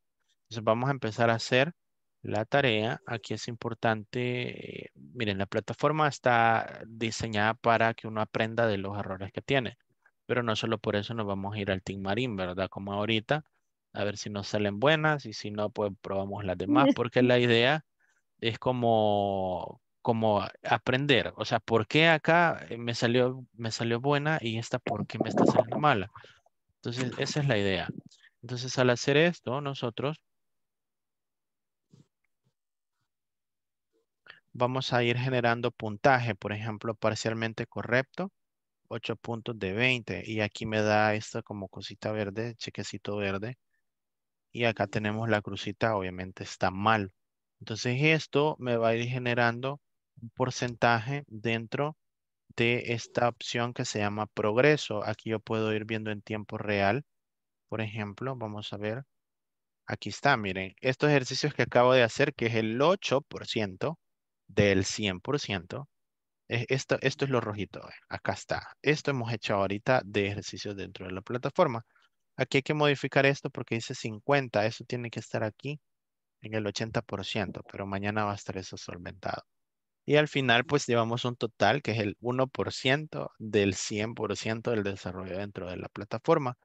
Entonces vamos a empezar a hacer la tarea. Aquí es importante, eh, miren, la plataforma está diseñada para que uno aprenda de los errores que tiene. Pero no solo por eso nos vamos a ir al Team Marine, ¿verdad? Como ahorita, a ver si nos salen buenas y si no, pues probamos las demás, porque la idea es como, como aprender, o sea, ¿por qué acá eh, me salió, me salió buena y esta por qué me está saliendo mala? Entonces, esa es la idea. Entonces, al hacer esto, nosotros vamos a ir generando puntaje, por ejemplo, parcialmente correcto, 8 puntos de 20. Y aquí me da esta como cosita verde, chequecito verde. Y acá tenemos la crucita, obviamente está mal. Entonces esto me va a ir generando un porcentaje dentro de esta opción que se llama progreso. Aquí yo puedo ir viendo en tiempo real. Por ejemplo, vamos a ver. Aquí está, miren. Estos ejercicios que acabo de hacer, que es el 8%, del 100%, esto, esto es lo rojito, eh, acá está. Esto hemos hecho ahorita de ejercicio dentro de la plataforma. Aquí hay que modificar esto porque dice 50, eso tiene que estar aquí en el 80%, pero mañana va a estar eso solventado. Y al final, pues llevamos un total que es el 1% del 100% del desarrollo dentro de la plataforma.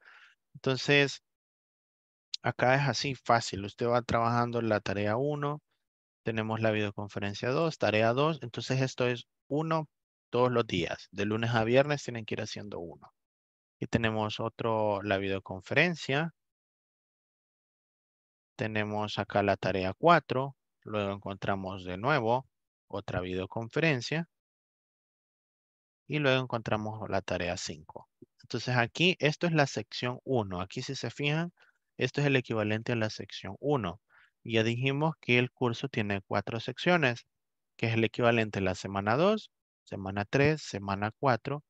Entonces, acá es así fácil. Usted va trabajando la tarea 1, tenemos la videoconferencia 2, tarea 2, entonces esto es uno todos los días, de lunes a viernes tienen que ir haciendo uno. Y tenemos otro, la videoconferencia. Tenemos acá la tarea 4, luego encontramos de nuevo otra videoconferencia y luego encontramos la tarea 5. Entonces aquí, esto es la sección 1. Aquí si se fijan, esto es el equivalente a la sección 1. Ya dijimos que el curso tiene cuatro secciones, que es el equivalente a la semana 2, semana 3, semana 4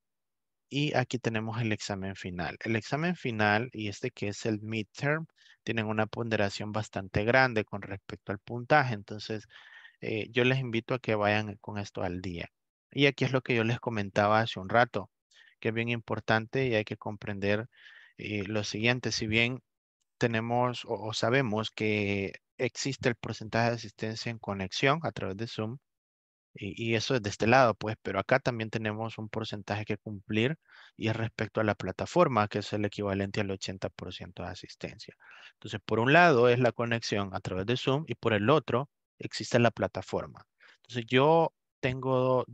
y aquí tenemos el examen final. El examen final y este que es el midterm tienen una ponderación bastante grande con respecto al puntaje. Entonces, eh, yo les invito a que vayan con esto al día. Y aquí es lo que yo les comentaba hace un rato, que es bien importante y hay que comprender eh, lo siguiente. Si bien tenemos o sabemos que existe el porcentaje de asistencia en conexión a través de Zoom. Y, eso es de este lado, pues, pero acá también tenemos un porcentaje que cumplir y es respecto a la plataforma, que es el equivalente al 80% de asistencia. Entonces, por un lado es la conexión a través de Zoom y por el otro existe la plataforma. Entonces, yo tengo,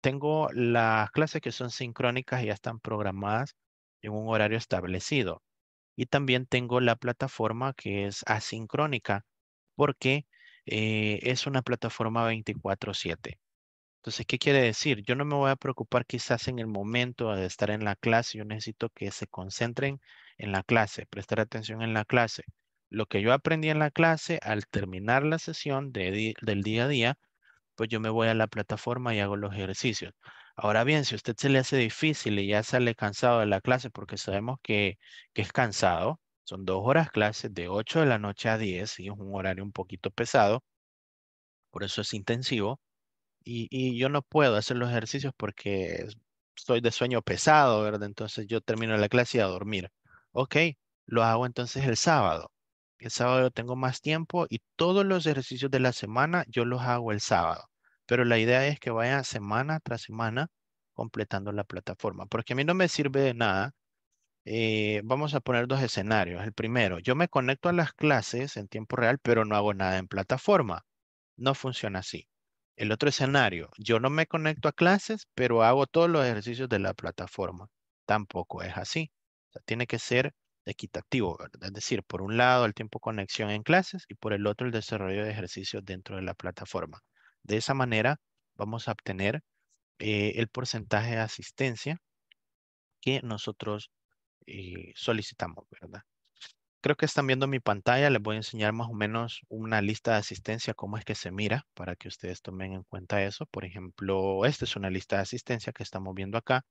tengo las clases que son sincrónicas y ya están programadas en un horario establecido. Y también tengo la plataforma que es asincrónica, porque eh, es una plataforma 24/7. Entonces, ¿qué quiere decir? Yo no me voy a preocupar quizás en el momento de estar en la clase, yo necesito que se concentren en la clase, prestar atención en la clase. Lo que yo aprendí en la clase, al terminar la sesión del día a día, pues yo me voy a la plataforma y hago los ejercicios. Ahora bien, si a usted se le hace difícil y ya sale cansado de la clase, porque sabemos que, es cansado, son dos horas clases de 8 de la noche a 10 y es un horario un poquito pesado, por eso es intensivo. Y, y yo no puedo hacer los ejercicios porque estoy de sueño pesado, ¿verdad? Entonces yo termino la clase y a dormir. Ok, lo hago entonces el sábado. El sábado tengo más tiempo y todos los ejercicios de la semana yo los hago el sábado. Pero la idea es que vaya semana tras semana completando la plataforma, porque a mí no me sirve de nada. Eh, vamos a poner dos escenarios. El primero, yo me conecto a las clases en tiempo real, pero no hago nada en plataforma. No funciona así. El otro escenario, yo no me conecto a clases, pero hago todos los ejercicios de la plataforma. Tampoco es así. tiene que ser equitativo, ¿verdad? Es decir, por un lado el tiempo conexión en clases y por el otro el desarrollo de ejercicios dentro de la plataforma. De esa manera vamos a obtener eh, el porcentaje de asistencia que nosotros eh, solicitamos, ¿verdad? Creo que están viendo mi pantalla, les voy a enseñar más o menos una lista de asistencia, cómo es que se mira, para que ustedes tomen en cuenta eso. Por ejemplo, esta es una lista de asistencia que estamos viendo acá.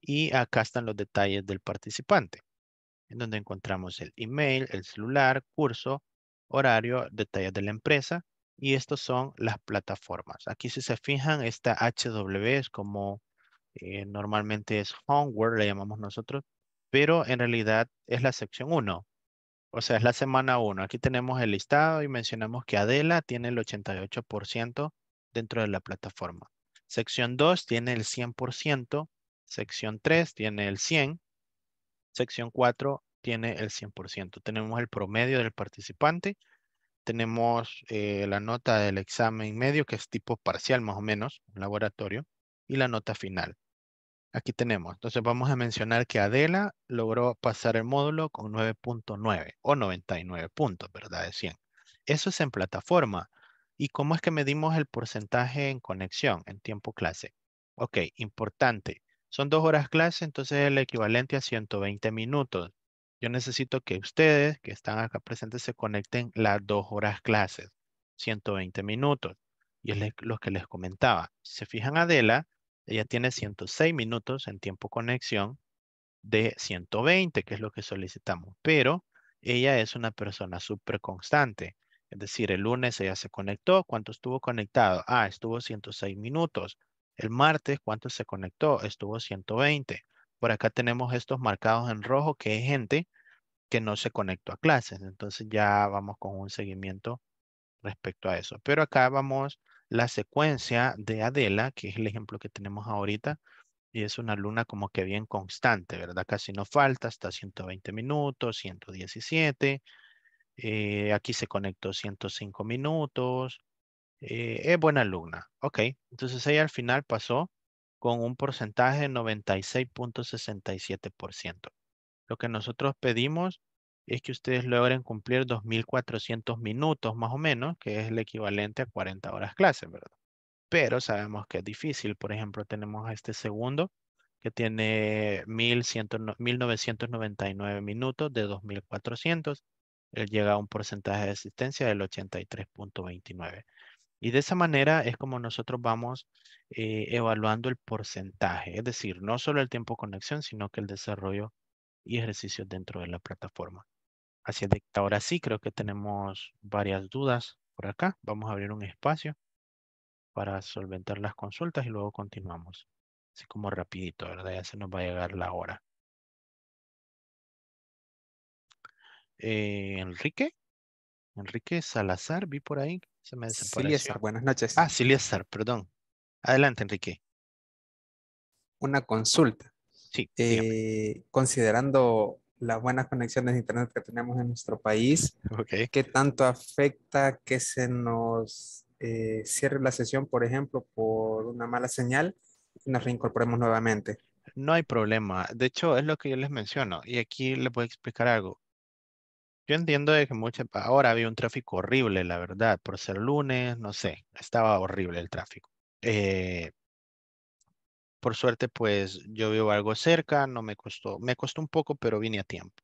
Y acá están los detalles del participante, en donde encontramos el email, el celular, curso, horario, detalles de la empresa, y estas son las plataformas. Aquí si se fijan, esta HW es como eh, normalmente es Homework le llamamos nosotros, pero en realidad es la sección 1. O sea, es la semana 1. Aquí tenemos el listado y mencionamos que Adela tiene el 88% dentro de la plataforma. Sección 2 tiene el 100%, sección 3 tiene el 100%, sección 4 tiene el 100%. Tenemos el promedio del participante tenemos eh, la nota del examen medio, que es tipo parcial más o menos, en laboratorio, y la nota final. Aquí tenemos. Entonces vamos a mencionar que Adela logró pasar el módulo con 9.9 o 99 puntos, ¿verdad? De 100. Eso es en plataforma. ¿Y cómo es que medimos el porcentaje en conexión, en tiempo clase? Ok, importante. Son dos horas clase, entonces el equivalente a 120 minutos. Yo necesito que ustedes que están acá presentes se conecten las dos horas clases, 120 minutos. Y es lo que les comentaba. Si se fijan, Adela, ella tiene 106 minutos en tiempo conexión de 120, que es lo que solicitamos. Pero ella es una persona súper constante. Es decir, el lunes ella se conectó. ¿Cuánto estuvo conectado? Ah, estuvo 106 minutos. El martes, ¿cuánto se conectó? Estuvo 120. Por acá tenemos estos marcados en rojo, que es gente que no se conectó a clases. Entonces ya vamos con un seguimiento respecto a eso. Pero acá vamos la secuencia de Adela, que es el ejemplo que tenemos ahorita, y es una luna como que bien constante, ¿verdad? Casi no falta, hasta 120 minutos, 117. Eh, aquí se conectó 105 minutos. Eh, es buena luna. Ok, entonces ahí al final pasó con un porcentaje de 96.67%. Lo que nosotros pedimos es que ustedes logren cumplir 2.400 minutos más o menos, que es el equivalente a 40 horas clase, ¿verdad? Pero sabemos que es difícil. Por ejemplo, tenemos a este segundo que tiene 1.999 minutos de 2.400. Él llega a un porcentaje de asistencia del 83.29. Y de esa manera es como nosotros vamos eh, evaluando el porcentaje, es decir, no solo el tiempo de conexión, sino que el desarrollo y ejercicios dentro de la plataforma. Así es ahora sí creo que tenemos varias dudas por acá. Vamos a abrir un espacio para solventar las consultas y luego continuamos. Así como rapidito, ¿verdad? Ya se nos va a llegar la hora. Eh, Enrique, Enrique Salazar, vi por ahí se buenas noches. Ah, Siliesar, perdón. Adelante, Enrique. Una consulta. Sí. Eh, considerando las buenas conexiones de Internet que tenemos en nuestro país, ¿qué tanto afecta que se nos eh, cierre la sesión, por ejemplo, por una mala señal y nos reincorporemos nuevamente? No hay problema. De hecho, es lo que yo les menciono. Y aquí les voy a explicar algo. Yo entiendo de que ahora había un tráfico horrible, la verdad, por ser lunes, no sé, estaba horrible el tráfico. Eh, por suerte, pues yo vivo algo cerca, no me costó, me costó un poco, pero vine a tiempo.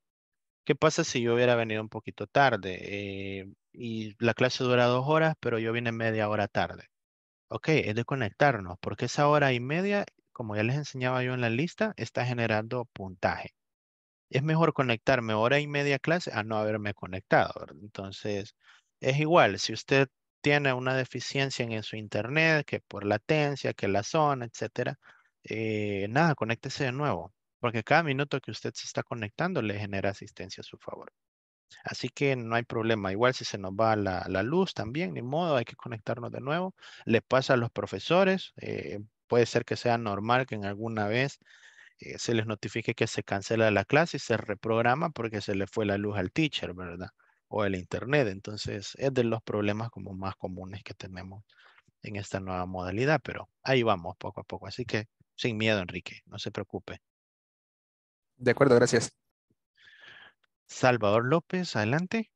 ¿Qué pasa si yo hubiera venido un poquito tarde? Eh, y la clase dura dos horas, pero yo vine media hora tarde. Ok, es de conectarnos, porque esa hora y media, como ya les enseñaba yo en la lista, está generando puntaje es mejor conectarme hora y media clase a no haberme conectado. Entonces, es igual, si usted tiene una deficiencia en su internet, que por latencia, que la zona, etcétera, eh, nada, conéctese de nuevo, porque cada minuto que usted se está conectando le genera asistencia a su favor. Así que no hay problema. Igual si se nos va la, la luz también, ni modo, hay que conectarnos de nuevo. Le pasa a los profesores, eh, puede ser que sea normal que en alguna vez eh, se les notifique que se cancela la clase y se reprograma porque se le fue la luz al teacher, ¿verdad? O el internet. Entonces, es de los problemas como más comunes que tenemos en esta nueva modalidad, pero ahí vamos poco a poco. Así que sin miedo, Enrique, no se preocupe. De acuerdo, gracias. Salvador López, adelante.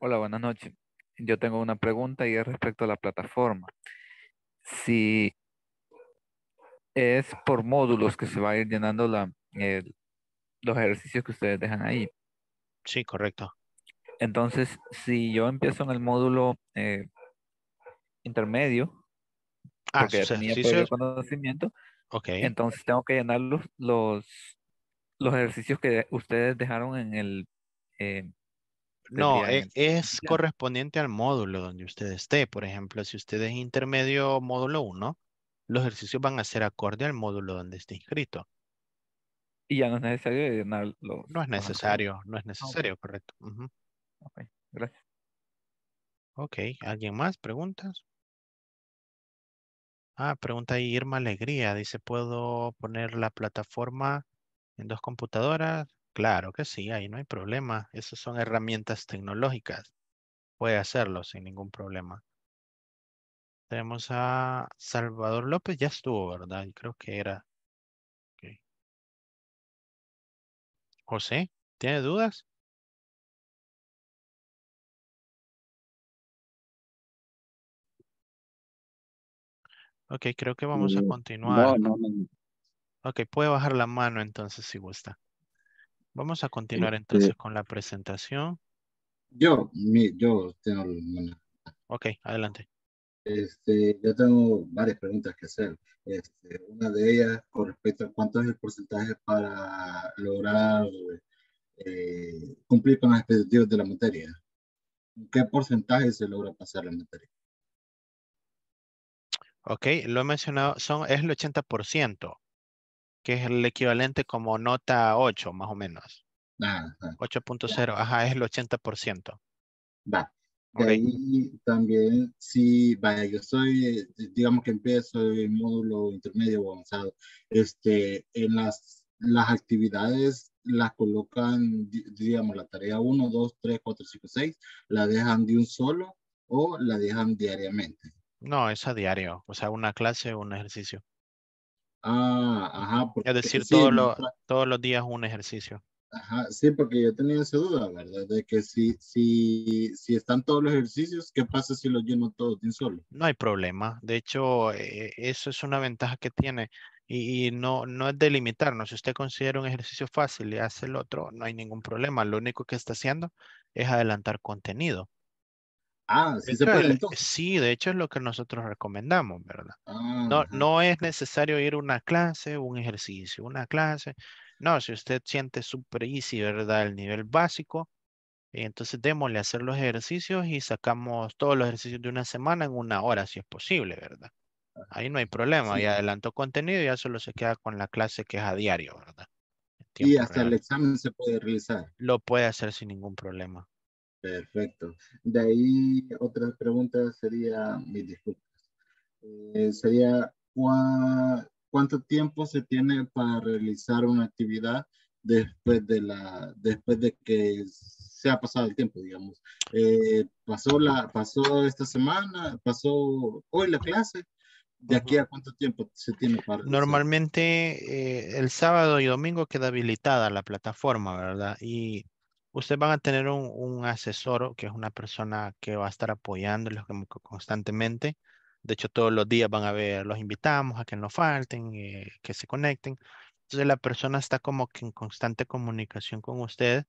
Hola, buenas noches. Yo tengo una pregunta y es respecto a la plataforma. Si es por módulos que se va a ir llenando la, los ejercicios que ustedes dejan ahí. Sí, correcto. Entonces, si yo empiezo en el módulo eh, intermedio, ah, conocimiento, entonces tengo que llenar los, los, ejercicios que ustedes dejaron en el... Eh, no, e, es, correspondiente al módulo donde usted esté. Por ejemplo, si usted es intermedio módulo 1, los ejercicios van a ser acorde al módulo donde esté inscrito. Y ya no es necesario No es necesario, no es ah, necesario, correcto. Ok, gracias. Ok, ¿alguien más? ¿Preguntas? Ah, pregunta ahí Irma Alegría. Dice, ¿puedo poner la plataforma en dos computadoras? Claro que sí, ahí no hay problema. Esas son herramientas tecnológicas. Puede hacerlo sin ningún problema. Tenemos a Salvador López, ya estuvo, ¿verdad? Creo que era. José, ¿tiene dudas? Ok, creo que vamos a eh, continuar. Ok, puede bajar la mano entonces si gusta. Vamos a continuar entonces este con la presentación. Yo, mi, yo tengo Ok, adelante. Este, yo tengo varias preguntas que hacer. Este, una de ellas con respecto a cuánto es el porcentaje para lograr eh, cumplir con las expectativas de la materia. ¿Qué porcentaje se logra pasar la materia? Ok, lo he mencionado, son, es el 80%, que es el equivalente como nota 8, más o menos. 8.0, ajá, es el 80%. Va. Y también, si vaya, yo soy, digamos que empiezo el módulo intermedio o avanzado. Este, en las, actividades las colocan, digamos, la tarea 1, 2, 3, 4, 5, 6, la dejan de un solo o la dejan diariamente. No, es a diario, o sea, una clase o un ejercicio. Ah, ajá. Porque, es decir, todos los días un ejercicio sí, porque yo tenía esa duda, ¿verdad? De que si, si, si están todos los ejercicios, ¿qué pasa si los lleno todos de solo? No hay problema. De hecho, eh, eso es una ventaja que tiene. Y, no, no es delimitarnos. Si usted considera un ejercicio fácil y hace el otro, no hay ningún problema. Lo único que está haciendo es adelantar contenido. Ah, sí Sí, de hecho es lo que nosotros recomendamos, ¿verdad? Ah, no, no es necesario ir a una clase, un ejercicio, una clase no, si usted siente súper easy, ¿verdad? El nivel básico, entonces démosle a hacer los ejercicios y sacamos todos los ejercicios de una semana en una hora, si es posible, ¿verdad? Ahí no hay problema, y adelanto contenido y ya solo se queda con la clase que es a diario, ¿verdad? Y hasta el examen se puede realizar. Lo puede hacer sin ningún problema. Perfecto. De ahí otra pregunta sería, mis disculpas, eh, sería, cuánto tiempo se tiene para realizar una actividad después de la después de que se ha pasado el tiempo digamos eh, pasó la pasó esta semana pasó hoy la clase de aquí a cuánto tiempo se tiene para normalmente eh, el sábado y domingo queda habilitada la plataforma verdad y ustedes van a tener un, asesor que es una persona que va a estar apoyándoles constantemente de hecho, todos los días van a ver, los invitamos a que no falten, eh, que se conecten. Entonces la persona está como que en constante comunicación con usted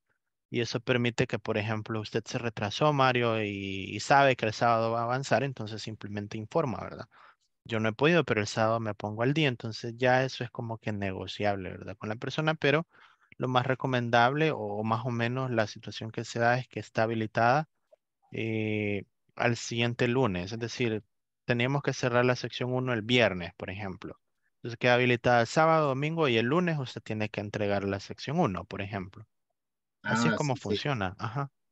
y eso permite que, por ejemplo, usted se retrasó, Mario, y, sabe que el sábado va a avanzar, entonces simplemente informa, ¿verdad? Yo no he podido, pero el sábado me pongo al día, entonces ya eso es como que negociable, ¿verdad? Con la persona, pero lo más recomendable o más o menos la situación que se da es que está habilitada eh, al siguiente lunes, es decir, teníamos que cerrar la sección 1 el viernes, por ejemplo. Entonces queda habilitada el sábado, domingo y el lunes usted tiene que entregar la sección 1, por ejemplo. Así es ah, como funciona.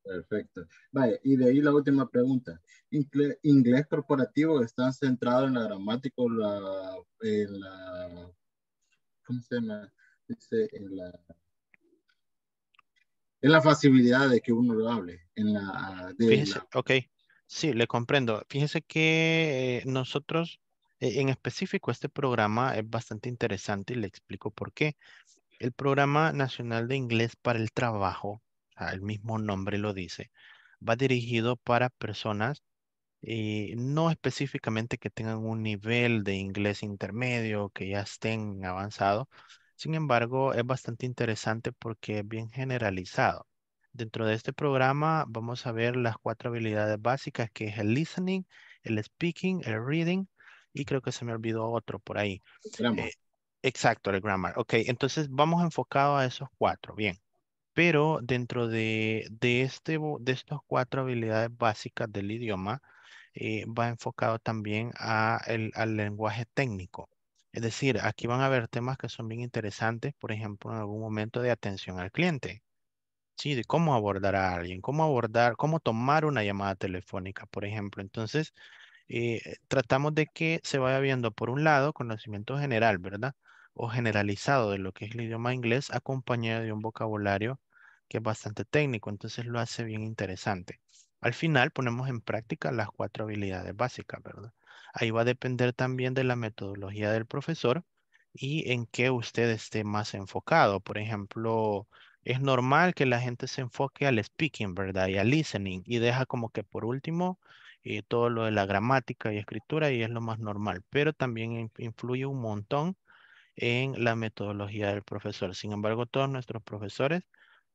Perfecto. Vaya, y de ahí la última pregunta. ¿Inglés corporativo está centrado en la gramática o la, en la... ¿Cómo se llama? Dice, en la... En la facilidad de que uno lo hable. En la... ok. Sí, le comprendo. Fíjese que eh, nosotros, eh, en específico, este programa es bastante interesante y le explico por qué. El Programa Nacional de Inglés para el Trabajo, el mismo nombre lo dice, va dirigido para personas y eh, no específicamente que tengan un nivel de inglés intermedio, que ya estén avanzado. Sin embargo, es bastante interesante porque es bien generalizado. Dentro de este programa vamos a ver las cuatro habilidades básicas que es el listening, el speaking, el reading y creo que se me olvidó otro por ahí. Eh, exacto, el grammar. Ok, entonces vamos enfocado a esos cuatro, bien. Pero dentro de, de, este, de estas cuatro habilidades básicas del idioma eh, va enfocado también al lenguaje técnico. Es decir, aquí van a ver temas que son bien interesantes, por ejemplo, en algún momento de atención al cliente ¿sí? De cómo abordar a alguien, cómo abordar, cómo tomar una llamada telefónica, por ejemplo. Entonces, eh, eh, tratamos de que se vaya viendo, por un lado, conocimiento general, ¿verdad? O generalizado de lo que es el idioma inglés, acompañado de un vocabulario que es bastante técnico, entonces lo hace bien interesante. Al final ponemos en práctica las cuatro habilidades básicas, ¿verdad? Ahí va a depender también de la metodología del profesor y en qué usted esté más enfocado. Por ejemplo, es normal que la gente se enfoque al speaking, ¿verdad? Y al listening y deja como que por último eh, todo lo de la gramática y escritura y es lo más normal, pero también influye un montón en la metodología del profesor. Sin embargo, todos nuestros profesores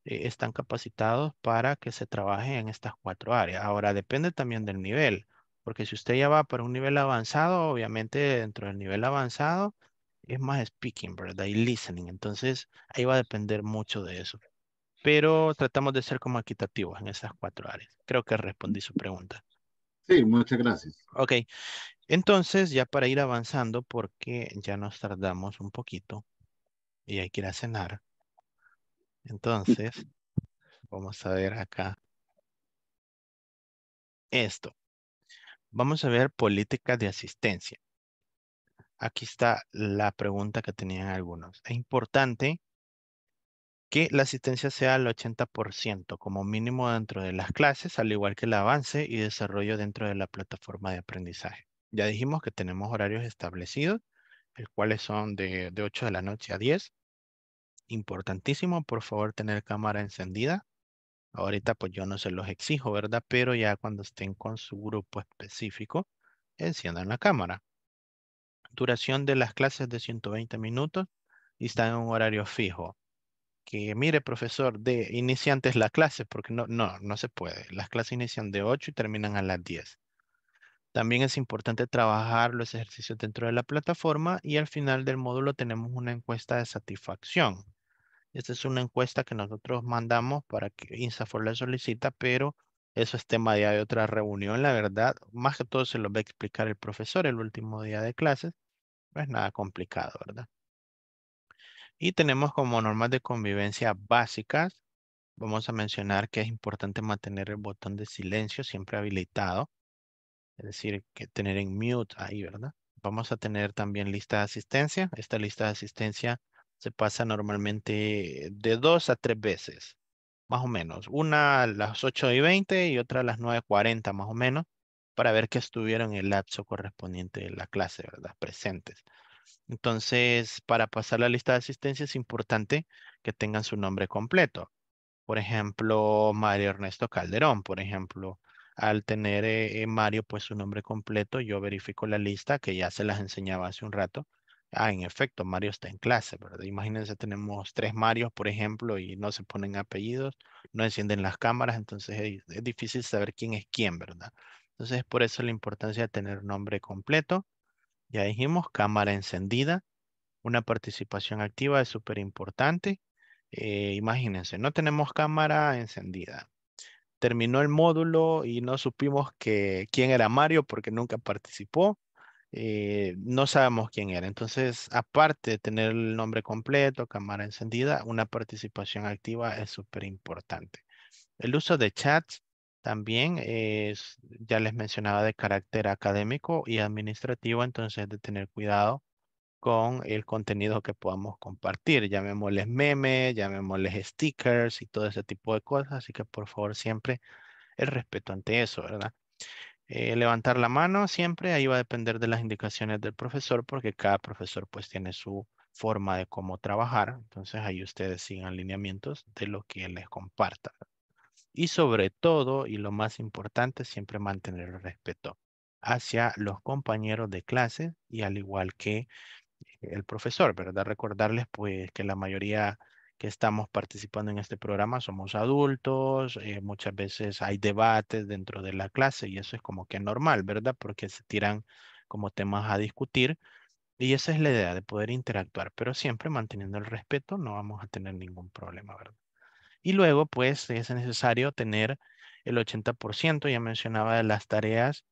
eh, están capacitados para que se trabaje en estas cuatro áreas. Ahora, depende también del nivel, porque si usted ya va para un nivel avanzado, obviamente dentro del nivel avanzado, es más speaking, ¿verdad? Y listening. Entonces, ahí va a depender mucho de eso. Pero tratamos de ser como equitativos en esas cuatro áreas. Creo que respondí su pregunta. Sí, muchas gracias. Ok. Entonces, ya para ir avanzando, porque ya nos tardamos un poquito y hay que ir a cenar. Entonces, vamos a ver acá esto. Vamos a ver políticas de asistencia aquí está la pregunta que tenían algunos. Es importante que la asistencia sea al 80% como mínimo dentro de las clases, al igual que el avance y desarrollo dentro de la plataforma de aprendizaje. Ya dijimos que tenemos horarios establecidos, el cuales son de, de 8 de la noche a 10. Importantísimo, por favor, tener cámara encendida. Ahorita pues yo no se los exijo, ¿verdad? Pero ya cuando estén con su grupo específico, enciendan la cámara duración de las clases de 120 minutos y está en un horario fijo. Que mire, profesor, de iniciantes las clases, porque no, no, no se puede. Las clases inician de 8 y terminan a las 10. También es importante trabajar los ejercicios dentro de la plataforma y al final del módulo tenemos una encuesta de satisfacción. Esta es una encuesta que nosotros mandamos para que Insafor la solicita, pero eso es tema de otra reunión, la verdad. Más que todo se lo va a explicar el profesor el último día de clases es pues, nada complicado, ¿verdad? Y tenemos como normas de convivencia básicas. Vamos a mencionar que es importante mantener el botón de silencio siempre habilitado. Es decir, que tener en mute ahí, ¿verdad? Vamos a tener también lista de asistencia. Esta lista de asistencia se pasa normalmente de dos a tres veces, más o menos. Una a las ocho y veinte y otra a las 9.40 más o menos para ver que estuvieron en el lapso correspondiente de la clase, ¿verdad? Presentes. Entonces, para pasar la lista de asistencia es importante que tengan su nombre completo. Por ejemplo, Mario Ernesto Calderón, por ejemplo. Al tener eh, eh, Mario pues su nombre completo, yo verifico la lista que ya se las enseñaba hace un rato. Ah, en efecto, Mario está en clase, ¿verdad? Imagínense, tenemos tres Marios, por ejemplo, y no se ponen apellidos, no encienden las cámaras, entonces es difícil saber quién es quién, ¿verdad? Entonces, por eso la importancia de tener nombre completo. Ya dijimos, cámara encendida. Una participación activa es súper importante. Eh, imagínense, no tenemos cámara encendida. Terminó el módulo y no supimos que, quién era Mario porque nunca participó. Eh, no sabemos quién era. Entonces, aparte de tener el nombre completo, cámara encendida, una participación activa es súper importante. El uso de chats también es, ya les mencionaba, de carácter académico y administrativo, entonces de tener cuidado con el contenido que podamos compartir, llamémosles memes, llamémosles stickers y todo ese tipo de cosas, así que por favor siempre el respeto ante eso, ¿verdad? Eh, levantar la mano siempre, ahí va a depender de las indicaciones del profesor, porque cada profesor pues tiene su forma de cómo trabajar, entonces ahí ustedes sigan alineamientos de lo que les comparta y sobre todo, y lo más importante, siempre mantener el respeto hacia los compañeros de clase y al igual que el profesor, ¿verdad? Recordarles pues que la mayoría que estamos participando en este programa somos adultos, eh, muchas veces hay debates dentro de la clase y eso es como que normal, ¿verdad? Porque se tiran como temas a discutir y esa es la idea de poder interactuar, pero siempre manteniendo el respeto no vamos a tener ningún problema, ¿verdad? Y luego, pues, es necesario tener el 80%, ya mencionaba, de las tareas,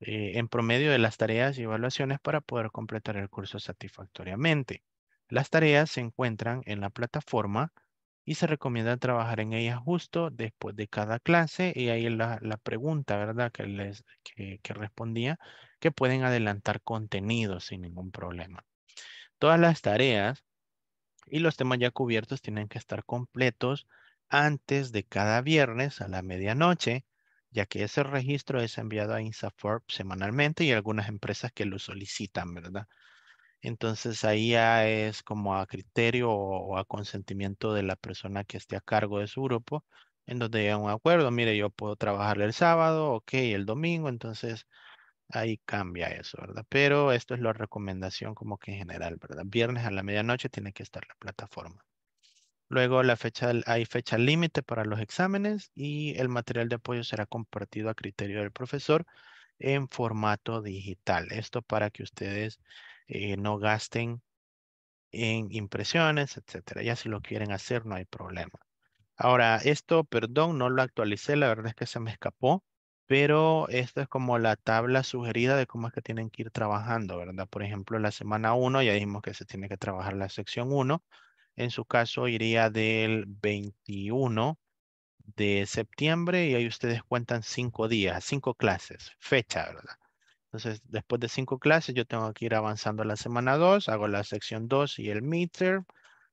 eh, en promedio de las tareas y evaluaciones para poder completar el curso satisfactoriamente. Las tareas se encuentran en la plataforma y se recomienda trabajar en ellas justo después de cada clase y ahí la, la pregunta, ¿verdad? Que, les, que respondía, que pueden adelantar contenido sin ningún problema. Todas las tareas y los temas ya cubiertos tienen que estar completos antes de cada viernes a la medianoche, ya que ese registro es enviado a INSAFORP semanalmente y algunas empresas que lo solicitan, ¿verdad? Entonces ahí ya es como a criterio o, a consentimiento de la persona que esté a cargo de su grupo, en donde llega un acuerdo, mire, yo puedo trabajar el sábado, ok, el domingo, entonces ahí cambia eso, ¿verdad? Pero esto es la recomendación como que en general, ¿verdad? Viernes a la medianoche tiene que estar la plataforma. Luego la fecha, hay fecha límite para los exámenes y el material de apoyo será compartido a criterio del profesor en formato digital. Esto para que ustedes eh, no gasten en impresiones, etcétera. Ya si lo quieren hacer, no hay problema. Ahora, esto, perdón, no lo actualicé, la verdad es que se me escapó, pero esto es como la tabla sugerida de cómo es que tienen que ir trabajando, ¿verdad? Por ejemplo, la semana 1 ya dijimos que se tiene que trabajar la sección 1, en su caso iría del 21 de septiembre y ahí ustedes cuentan cinco días, cinco clases, fecha, ¿verdad? Entonces, después de cinco clases, yo tengo que ir avanzando a la semana 2, hago la sección 2 y el midterm,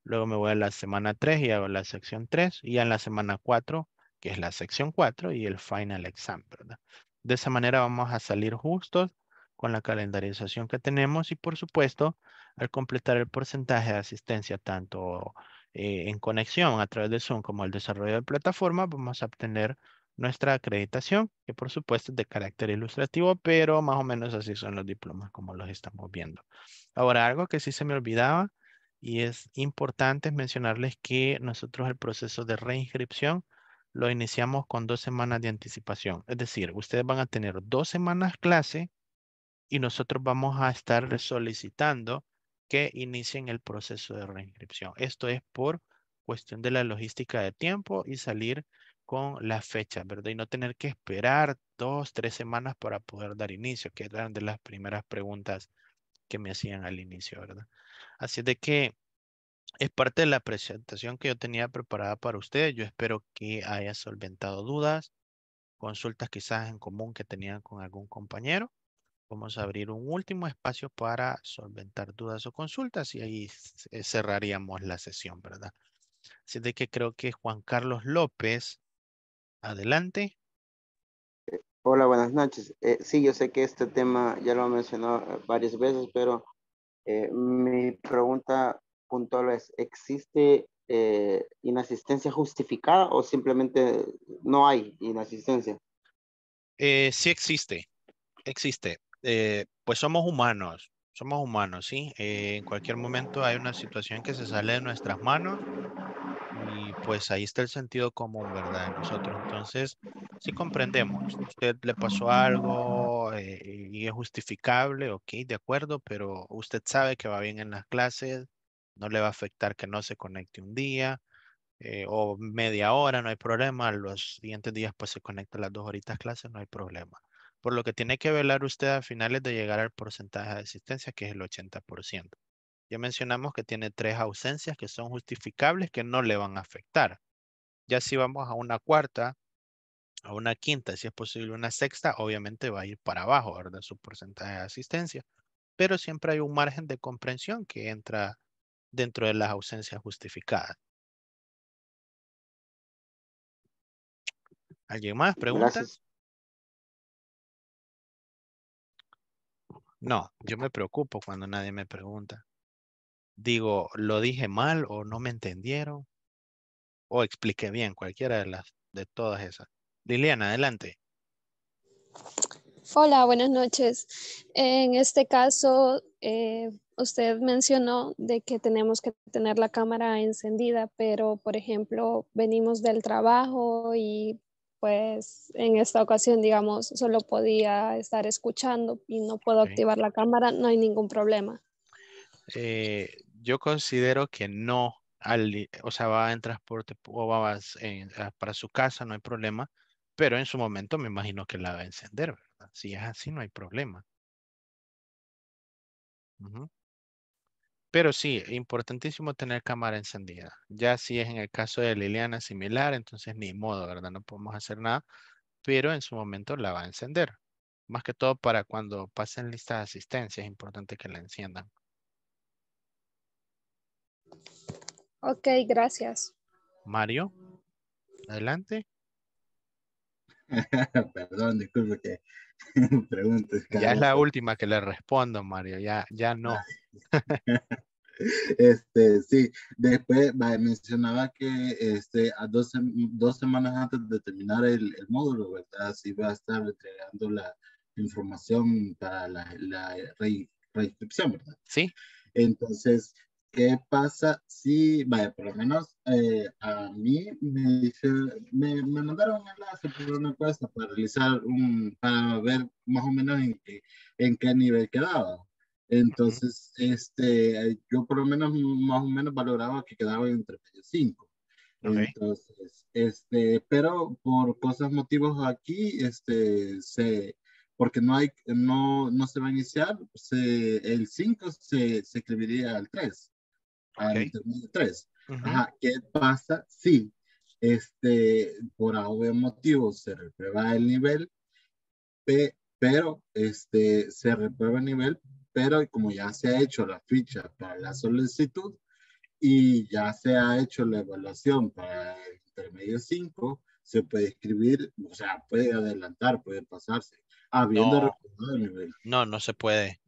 luego me voy a la semana 3 y hago la sección 3, y en la semana 4, que es la sección 4, y el final exam, ¿verdad? De esa manera vamos a salir justos con la calendarización que tenemos y por supuesto al completar el porcentaje de asistencia tanto eh, en conexión a través de Zoom como el desarrollo de plataforma vamos a obtener nuestra acreditación que por supuesto es de carácter ilustrativo pero más o menos así son los diplomas como los estamos viendo. Ahora algo que sí se me olvidaba y es importante mencionarles que nosotros el proceso de reinscripción lo iniciamos con dos semanas de anticipación. Es decir, ustedes van a tener dos semanas clase y nosotros vamos a estar solicitando que inicien el proceso de reinscripción. Esto es por cuestión de la logística de tiempo y salir con la fecha, ¿verdad? Y no tener que esperar dos, tres semanas para poder dar inicio, que eran de las primeras preguntas que me hacían al inicio, ¿verdad? Así de que es parte de la presentación que yo tenía preparada para ustedes. Yo espero que haya solventado dudas, consultas quizás en común que tenían con algún compañero. Vamos a abrir un último espacio para solventar dudas o consultas y ahí eh, cerraríamos la sesión, ¿verdad? Así de que creo que Juan Carlos López, adelante. Eh, hola, buenas noches. Eh, sí, yo sé que este tema ya lo ha mencionado varias veces, pero mi pregunta puntual es, ¿existe inasistencia justificada o simplemente no hay inasistencia? sí existe, existe. Eh, pues somos humanos, somos humanos, ¿sí? Eh, en cualquier momento hay una situación que se sale de nuestras manos y pues ahí está el sentido común, ¿verdad? En nosotros. Entonces, si comprendemos, usted le pasó algo eh, y es justificable, ok, de acuerdo, pero usted sabe que va bien en las clases, no le va a afectar que no se conecte un día. o media hora, no hay problema. Los siguientes días pues se conecta las dos horitas clases, no hay problema por lo que tiene que velar usted a finales de llegar al porcentaje de asistencia, que es el 80%. Ya mencionamos que tiene tres ausencias que son justificables, que no le van a afectar. Ya si vamos a una cuarta, a una quinta, si es posible una sexta, obviamente va a ir para abajo, ¿verdad? Su porcentaje de asistencia. Pero siempre hay un margen de comprensión que entra dentro de las ausencias justificadas. ¿Alguien más? ¿Preguntas? No, yo me preocupo cuando nadie me pregunta. Digo, ¿lo dije mal o no me entendieron? O expliqué bien cualquiera de las de todas esas. Liliana, adelante. Hola, buenas noches. En este caso, eh, usted mencionó de que tenemos que tener la cámara encendida, pero por ejemplo, venimos del trabajo y pues en esta ocasión, digamos, solo podía estar escuchando y no puedo activar la cámara, no hay ningún problema. Eh, yo considero que no, o sea, va en transporte o va ah, para su casa, no hay problema, pero en su momento me imagino que la va a encender, ¿verdad? Si es así, no hay problema. Pero sí, importantísimo tener cámara encendida. Ya si es en el caso de Liliana similar, entonces ni modo, ¿verdad? No podemos hacer nada, pero en su momento la va a encender. Más que todo para cuando pasen listas de asistencia, es importante que la enciendan. Ok, gracias. Mario, adelante. Perdón, disculpe que preguntes. Ya es la última que le respondo, Mario, ya, ya no. este, sí, después mencionaba que este, a dos, semanas antes de terminar el, módulo, ¿verdad? Sí va a estar entregando la información para la, la reinscripción, ¿verdad? Sí. Entonces, ¿qué pasa si, vaya, por lo menos eh, a mí me, me, mandaron un enlace por una cosa, para realizar un, para ver más o menos en qué nivel quedaba. Entonces, este, eh, yo por lo menos más o menos valoraba que quedaba entre 5. Entonces, este, pero por cosas, motivos aquí, este, se, porque no hay, no, no se va a iniciar, se, el 5 se, se, escribiría al 3. Al ¿qué pasa? Sí, este, por algún motivo se reprueba el nivel, pero este, se reprueba el nivel, pero como ya se ha hecho la ficha para la solicitud y ya se ha hecho la evaluación para el intermedio 5, se puede escribir, o sea, puede adelantar, puede pasarse, habiendo no, No, no se puede.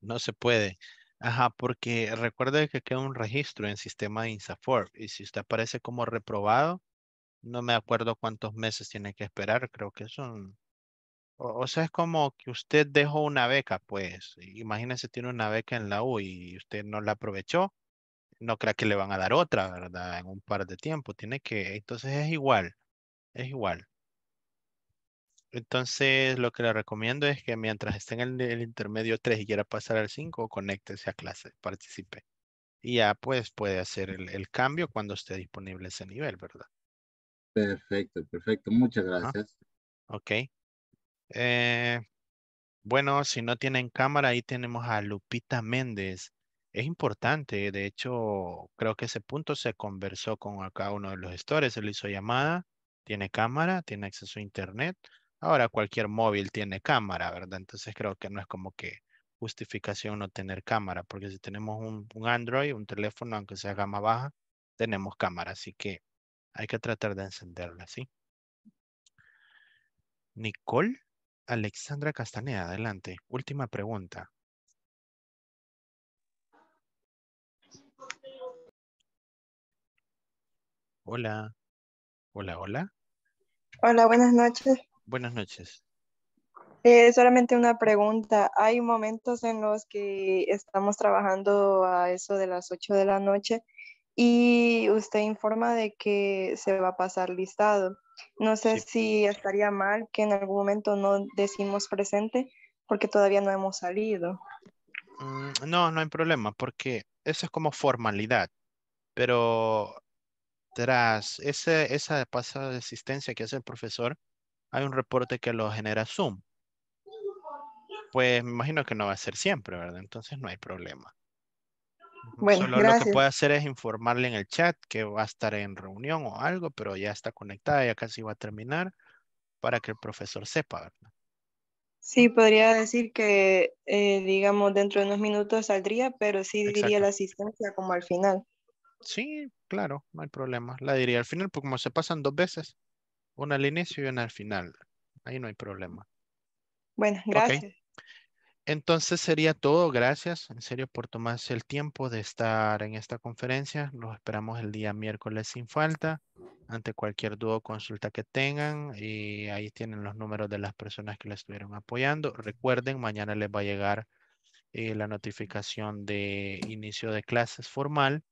No se puede. Ajá, porque recuerde que queda un registro en sistema INSAFOR y si usted aparece como reprobado, no me acuerdo cuántos meses tiene que esperar, creo que son o, sea, es como que usted dejó una beca, pues, imagínese tiene una beca en la U y usted no la aprovechó, no crea que le van a dar otra, ¿verdad? En un par de tiempo, tiene que, entonces es igual, es igual. Entonces, lo que le recomiendo es que mientras esté en el, intermedio 3 y quiera pasar al 5, conéctese a clase, participe. Y ya, pues, puede hacer el, cambio cuando esté disponible ese nivel, ¿verdad? Perfecto, perfecto. Muchas gracias. ok. Eh, bueno, si no tienen cámara, ahí tenemos a Lupita Méndez. Es importante, de hecho, creo que ese punto se conversó con acá uno de los gestores, se le hizo llamada, tiene cámara, tiene acceso a internet. Ahora cualquier móvil tiene cámara, ¿verdad? Entonces creo que no es como que justificación no tener cámara, porque si tenemos un Android, un teléfono, aunque sea gama baja, tenemos cámara, así que hay que tratar de encenderla, ¿sí? Nicole Alexandra Castaneda, adelante. Última pregunta. Hola. Hola, hola. Hola, buenas noches. Buenas noches. Eh, solamente una pregunta. Hay momentos en los que estamos trabajando a eso de las 8 de la noche y usted informa de que se va a pasar listado. No sé pues. si estaría mal que en algún momento no decimos presente porque todavía no hemos salido. Mm, no, no hay problema porque eso es como formalidad, pero tras ese, esa pasada de asistencia que hace el profesor, hay un reporte que lo genera Zoom. Pues me imagino que no va a ser siempre, ¿verdad? Entonces no hay problema. Bueno, Solo lo que puede hacer es informarle en el chat que va a estar en reunión o algo, pero ya está conectada, ya casi va a terminar, para que el profesor sepa, ¿verdad? Sí, podría decir que, eh, digamos, dentro de unos minutos saldría, pero sí diría la asistencia como al final. Sí, claro, no hay problema. La diría al final, porque como se pasan dos veces, una al inicio y una al final. Ahí no hay problema. Bueno, gracias. Entonces sería todo. Gracias en serio por tomarse el tiempo de estar en esta conferencia. Los esperamos el día miércoles sin falta. Ante cualquier duda o consulta que tengan, y eh, ahí tienen los números de las personas que la estuvieron apoyando. Recuerden, mañana les va a llegar eh, la notificación de inicio de clases formal.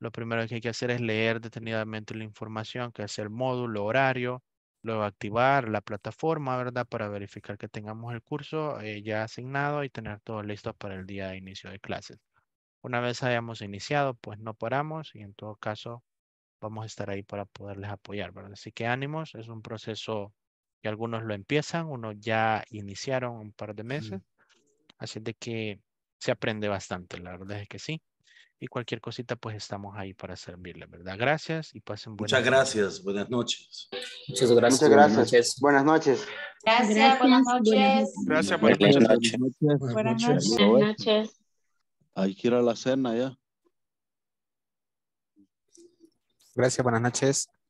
Lo primero que hay que hacer es leer detenidamente la información, que es el módulo, horario, Luego activar la plataforma, ¿verdad? Para verificar que tengamos el curso eh, ya asignado y tener todo listo para el día de inicio de clases. Una vez hayamos iniciado, pues no paramos y en todo caso vamos a estar ahí para poderles apoyar, ¿verdad? Así que ánimos, es un proceso que algunos lo empiezan, unos ya iniciaron un par de meses. Así de que se aprende bastante, la verdad es que sí y cualquier cosita, pues estamos ahí para servirle, ¿verdad? Gracias y pasen buenas noches. Muchas gracias, buenas noches. Muchas gracias. Muchas gracias. Buenas noches. Gracias, buenas noches. Gracias, buenas noches. Buenas noches. Buenas noches. la cena ya. Gracias, buenas noches.